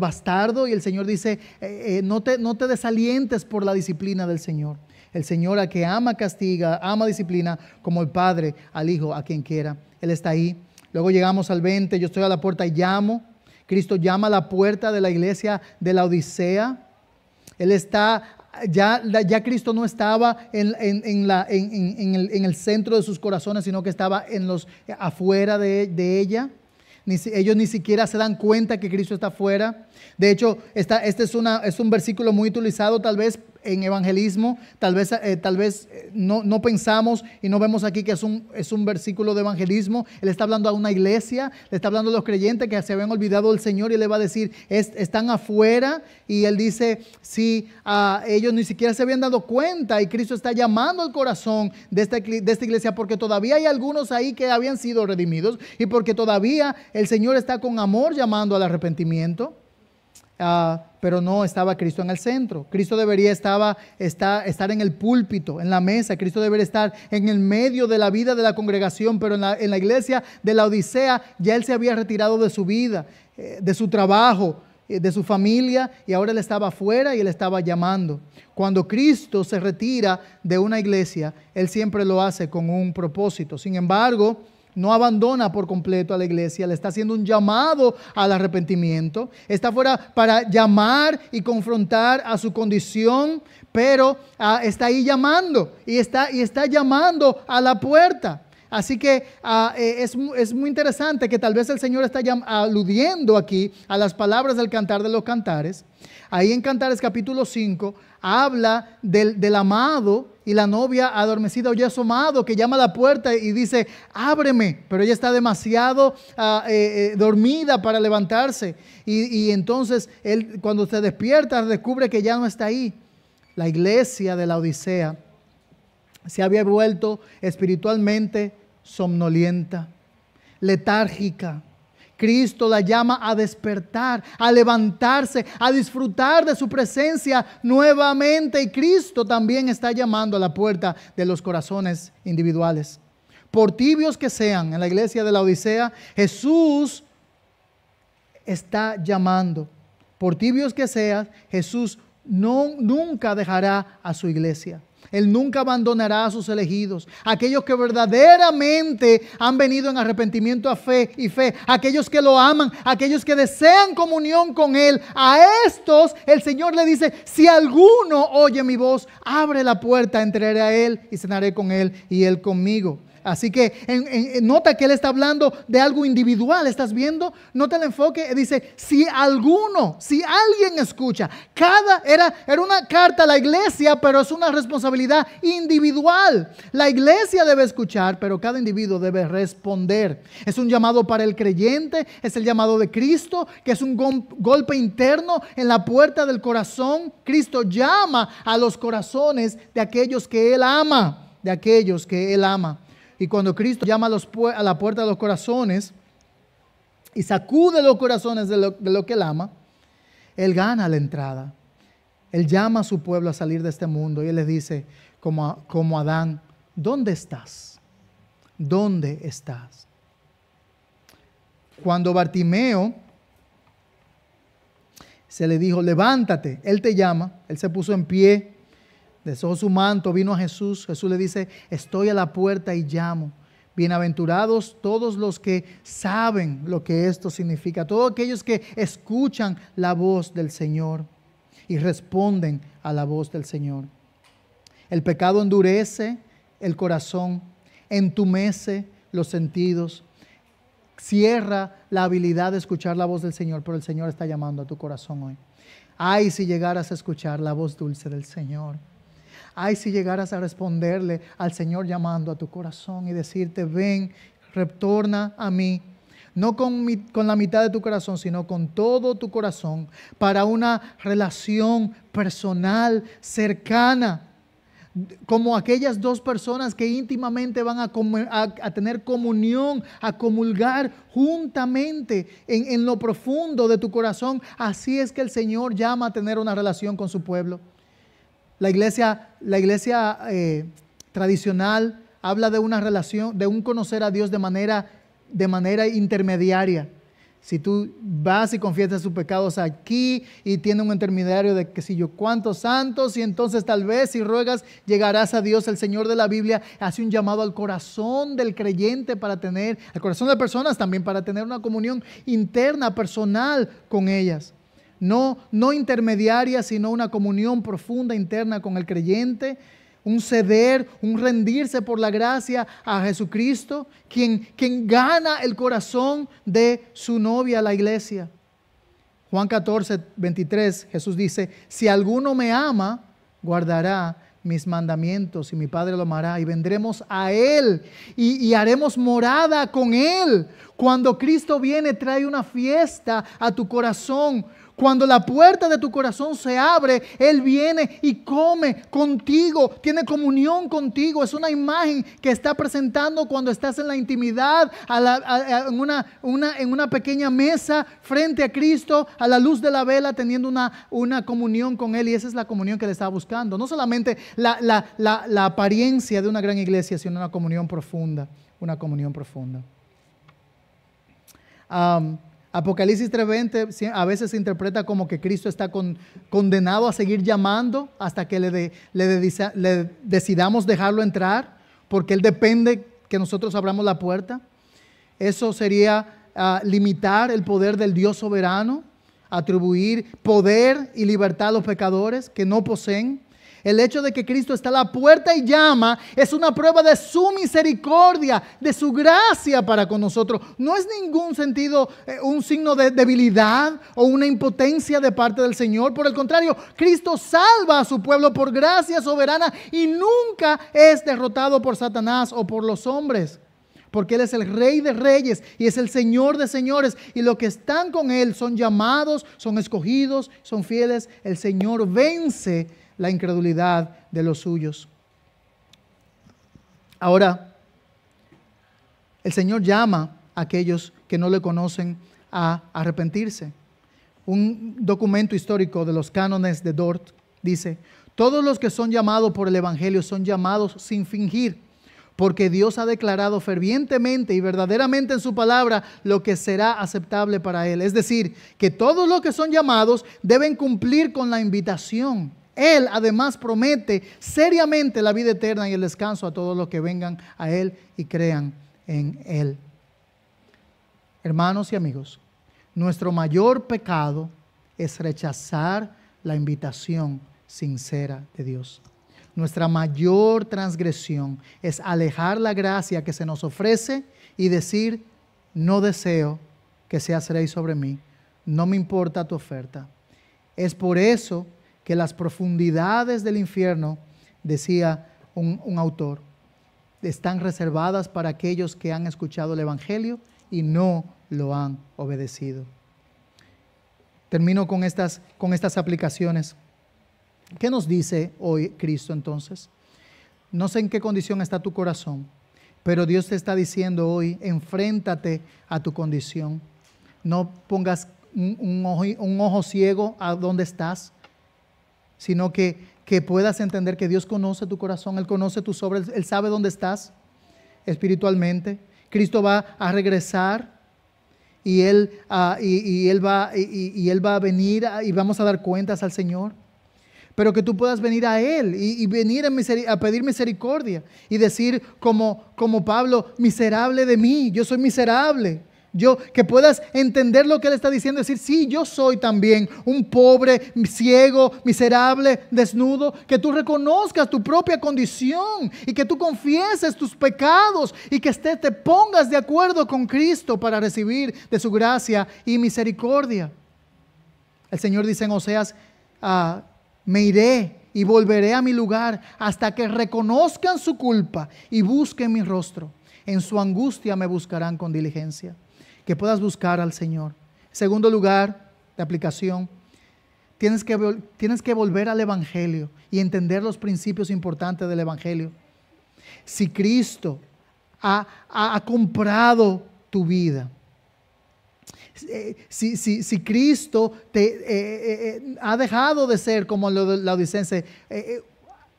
bastardo y el Señor dice, eh, eh, no, te, no te desalientes por la disciplina del Señor. El Señor a que ama castiga, ama disciplina, como el Padre al Hijo, a quien quiera. Él está ahí. Luego llegamos al 20, yo estoy a la puerta y llamo. Cristo llama a la puerta de la iglesia de la Odisea. Él está, ya, ya Cristo no estaba en, la, el, en, el, centro de sus corazones, sino que estaba en los, afuera de, ella. Ni, ellos ni siquiera se dan cuenta que Cristo está afuera. De hecho, este es, un versículo muy utilizado tal vez en evangelismo, tal vez, eh, tal vez eh, no, pensamos y no vemos aquí que es un, versículo de evangelismo. Él está hablando a una iglesia, le está hablando a los creyentes que se habían olvidado del Señor y le va a decir, están afuera. Y él dice, si sí, ah, ellos ni siquiera se habían dado cuenta y Cristo está llamando al corazón de de esta iglesia porque todavía hay algunos ahí que habían sido redimidos y porque todavía el Señor está con amor llamando al arrepentimiento. Ah, pero no estaba Cristo en el centro. Cristo debería estaba, está, estar en el púlpito, en la mesa. Cristo debería estar en el medio de la vida de la congregación, pero en la, iglesia de la Odisea ya él se había retirado de su vida, eh, de su trabajo, eh, de su familia, y ahora él estaba afuera y él estaba llamando. Cuando Cristo se retira de una iglesia, él siempre lo hace con un propósito. Sin embargo, no abandona por completo a la iglesia, le está haciendo un llamado al arrepentimiento. Está fuera para llamar y confrontar a su condición, pero ah, está ahí llamando y está, y está llamando a la puerta. Así que ah, eh, es, muy interesante que tal vez el Señor está aludiendo aquí a las palabras del cantar de los cantares. Ahí en Cantares capítulo 5 habla del, del amado y la novia adormecida o ya asomado que llama a la puerta y dice, ábreme, pero ella está demasiado ah, eh, eh, dormida para levantarse. Y, entonces él cuando se despierta descubre que ya no está ahí. La iglesia de la Odisea se había vuelto espiritualmente somnolienta, letárgica, Cristo la llama a despertar, a levantarse, a disfrutar de su presencia nuevamente. Y Cristo también está llamando a la puerta de los corazones individuales. Por tibios que sean en la iglesia de la Odisea, Jesús está llamando. Por tibios que sean Jesús no, nunca dejará a su iglesia. Él nunca abandonará a sus elegidos, aquellos que verdaderamente han venido en arrepentimiento a fe y fe, aquellos que lo aman, aquellos que desean comunión con Él. A estos el Señor le dice, si alguno oye mi voz, abre la puerta, entraré a Él y cenaré con Él y Él conmigo. Así que nota que él está hablando de algo individual, ¿estás viendo? Nota el enfoque, eh, dice, si alguno, si alguien escucha, cada, era, era una carta a la iglesia, pero es una responsabilidad individual. La iglesia debe escuchar, pero cada individuo debe responder. Es un llamado para el creyente, es el llamado de Cristo, que es un golpe interno en la puerta del corazón. Cristo llama a los corazones de aquellos que Él ama, de aquellos que Él ama. Y cuando Cristo llama a, la puerta de los corazones y sacude los corazones de lo, que él ama, él gana la entrada. Él llama a su pueblo a salir de este mundo y él le dice, como, a, como Adán, ¿dónde estás? ¿Dónde estás? Cuando Bartimeo se le dijo, levántate, él te llama, él se puso en pie deshizo su manto, vino a Jesús. Jesús le dice, estoy a la puerta y llamo. Bienaventurados todos los que saben lo que esto significa, todos aquellos que escuchan la voz del Señor y responden a la voz del Señor. El pecado endurece el corazón, entumece los sentidos, cierra la habilidad de escuchar la voz del Señor, pero el Señor está llamando a tu corazón hoy. Ay, si llegaras a escuchar la voz dulce del Señor. Ay, si llegaras a responderle al Señor llamando a tu corazón y decirte, ven, retorna a mí, no con, la mitad de tu corazón, sino con todo tu corazón, para una relación personal, cercana, como aquellas dos personas que íntimamente van a, tener comunión, a comulgar juntamente en lo profundo de tu corazón. Así es que el Señor llama a tener una relación con su pueblo. La iglesia, la iglesia eh, tradicional habla de una relación, de un conocer a Dios de manera, de manera intermediaria. Si tú vas y confiesas tus pecados aquí y tiene un intermediario de que si yo cuántos santos y entonces tal vez si ruegas llegarás a Dios, el Señor de la Biblia hace un llamado al corazón del creyente para tener, al corazón de personas también para tener una comunión interna, personal con ellas no, no intermediaria, sino una comunión profunda interna con el creyente, un ceder, un rendirse por la gracia a Jesucristo, quien, quien gana el corazón de su novia, la iglesia. Juan 14, 23, Jesús dice, si alguno me ama, guardará mis mandamientos y mi Padre lo amará y vendremos a Él y, y, haremos morada con Él. Cuando Cristo viene trae una fiesta a tu corazón, cuando la puerta de tu corazón se abre, Él viene y come contigo, tiene comunión contigo. Es una imagen que está presentando cuando estás en la intimidad, en, una, pequeña mesa frente a Cristo, a la luz de la vela, teniendo una, comunión con Él. Y esa es la comunión que le está buscando. No solamente la, apariencia de una gran iglesia, sino una comunión profunda, una comunión profunda. Apocalipsis 3:20 a veces se interpreta como que Cristo está condenado a seguir llamando hasta que le, decidamos dejarlo entrar, porque Él depende que nosotros abramos la puerta. Eso sería ah, limitar el poder del Dios soberano, atribuir poder y libertad a los pecadores que no poseen. El hecho de que Cristo está a la puerta y llama es una prueba de su misericordia, de su gracia para con nosotros. No es ningún sentido eh, un signo de debilidad o una impotencia de parte del Señor. Por el contrario, Cristo salva a su pueblo por gracia soberana y nunca es derrotado por Satanás o por los hombres porque Él es el Rey de Reyes y es el Señor de Señores. Y los que están con Él son llamados, son escogidos, son fieles. El Señor vence la incredulidad de los suyos. Ahora, el Señor llama a aquellos que no le conocen a arrepentirse. Un documento histórico de los cánones de Dort dice, todos los que son llamados por el Evangelio son llamados sin fingir, porque Dios ha declarado fervientemente y verdaderamente en su palabra lo que será aceptable para Él. Es decir, que todos los que son llamados deben cumplir con la invitación él además promete seriamente la vida eterna y el descanso a todos los que vengan a Él y crean en Él. Hermanos y amigos, nuestro mayor pecado es rechazar la invitación sincera de Dios. Nuestra mayor transgresión es alejar la gracia que se nos ofrece y decir, no deseo que seas rey sobre mí, no me importa tu oferta. Es por eso que las profundidades del infierno, decía un, autor, están reservadas para aquellos que han escuchado el Evangelio y no lo han obedecido. Termino con estas, con estas aplicaciones. ¿Qué nos dice hoy Cristo entonces? No sé en qué condición está tu corazón, pero Dios te está diciendo hoy, enfréntate a tu condición. No pongas un, ojo, un ojo ciego a donde estás, sino que, que puedas entender que Dios conoce tu corazón, Él conoce tus obras, Él sabe dónde estás espiritualmente. Cristo va a regresar y Él, ah, y, él, va, y, él va a venir y vamos a dar cuentas al Señor. Pero que tú puedas venir a Él y, venir a, a, pedir misericordia y decir como, como Pablo, miserable de mí, yo soy miserable. Yo, que puedas entender lo que Él está diciendo, decir, sí, yo soy también un pobre, ciego, miserable, desnudo, que tú reconozcas tu propia condición y que tú confieses tus pecados y que te, pongas de acuerdo con Cristo para recibir de su gracia y misericordia. El Señor dice en Oseas, ah, me iré y volveré a mi lugar hasta que reconozcan su culpa y busquen mi rostro. En su angustia me buscarán con diligencia que puedas buscar al Señor. Segundo lugar de aplicación, tienes que, tienes que volver al Evangelio y entender los principios importantes del Evangelio. Si Cristo ha, comprado tu vida, eh, si, si, Cristo te eh, eh, ha dejado de ser, como la dicense,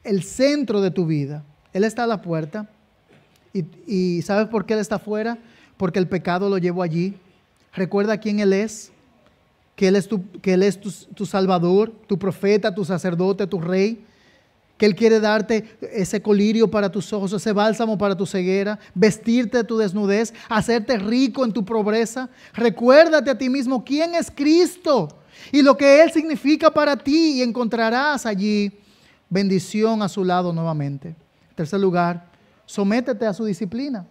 el centro de tu vida, Él está a la puerta. Y, y, ¿sabes por qué Él está afuera? porque el pecado lo llevó allí. Recuerda quién Él es, que Él es tu, que él es tu, Salvador, tu profeta, tu sacerdote, tu rey, que Él quiere darte ese colirio para tus ojos, ese bálsamo para tu ceguera, vestirte de tu desnudez, hacerte rico en tu pobreza. Recuérdate a ti mismo quién es Cristo y lo que Él significa para ti y encontrarás allí bendición a su lado nuevamente. En tercer lugar, sométete a su disciplina.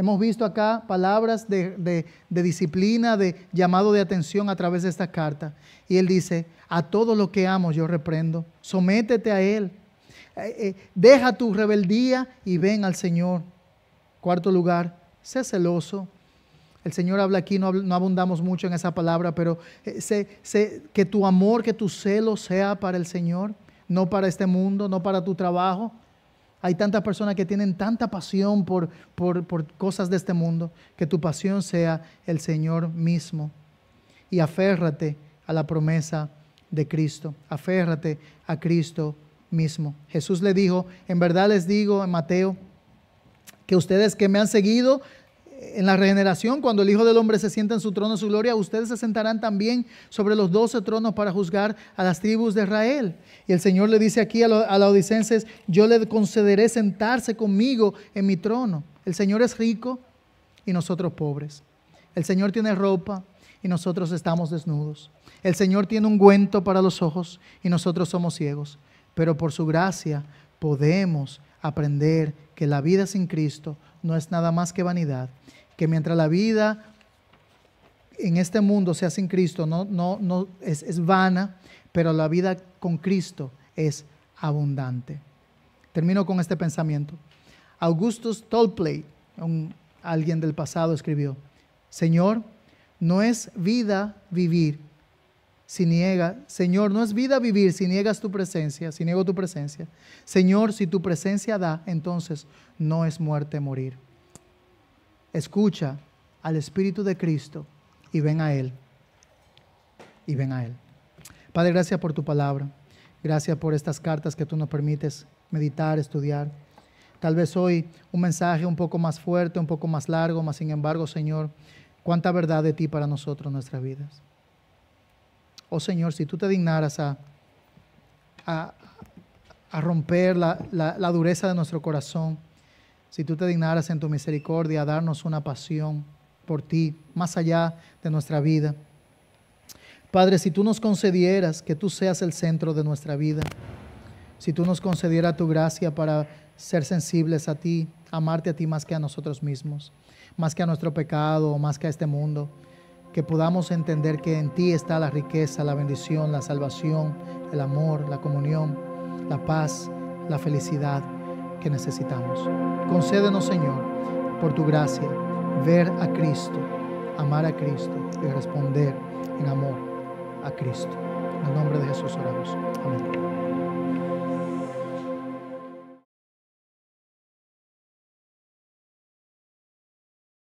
Hemos visto acá palabras de, disciplina, de llamado de atención a través de esta carta. Y él dice, a todo lo que amo yo reprendo, sométete a él, eh, eh, deja tu rebeldía y ven al Señor. Cuarto lugar, sé celoso. El Señor habla aquí, no, abundamos mucho en esa palabra, pero eh, que tu amor, que tu celo sea para el Señor, no para este mundo, no para tu trabajo, hay tantas personas que tienen tanta pasión por, por, por cosas de este mundo, que tu pasión sea el Señor mismo. Y aférrate a la promesa de Cristo, aférrate a Cristo mismo. Jesús le dijo, en verdad les digo en Mateo, que ustedes que me han seguido en la regeneración, cuando el Hijo del Hombre se sienta en su trono, de su gloria, ustedes se sentarán también sobre los doce tronos para juzgar a las tribus de Israel. Y el Señor le dice aquí a, los a odicenses, yo le concederé sentarse conmigo en mi trono. El Señor es rico y nosotros pobres. El Señor tiene ropa y nosotros estamos desnudos. El Señor tiene ungüento para los ojos y nosotros somos ciegos. Pero por su gracia podemos aprender que la vida sin Cristo no es nada más que vanidad, que mientras la vida en este mundo sea sin Cristo, no, no, no es, vana, pero la vida con Cristo es abundante. Termino con este pensamiento. Augustus Tolplay alguien del pasado, escribió, Señor, no es vida vivir, si niega, Señor, no es vida vivir si niegas tu presencia, si niego tu presencia. Señor, si tu presencia da, entonces no es muerte morir. Escucha al Espíritu de Cristo y ven a Él. Y ven a Él. Padre, gracias por tu palabra. Gracias por estas cartas que tú nos permites meditar, estudiar. Tal vez hoy un mensaje un poco más fuerte, un poco más largo, mas sin embargo, Señor, cuánta verdad de ti para nosotros, nuestras vidas oh Señor, si tú te dignaras a, romper la, la dureza de nuestro corazón, si tú te dignaras en tu misericordia a darnos una pasión por ti, más allá de nuestra vida. Padre, si tú nos concedieras que tú seas el centro de nuestra vida, si tú nos concedieras tu gracia para ser sensibles a ti, amarte a ti más que a nosotros mismos, más que a nuestro pecado, más que a este mundo, que podamos entender que en ti está la riqueza, la bendición, la salvación, el amor, la comunión, la paz, la felicidad que necesitamos. Concédenos, Señor, por tu gracia, ver a Cristo, amar a Cristo y responder en amor a Cristo. En el nombre de Jesús oramos. Amén.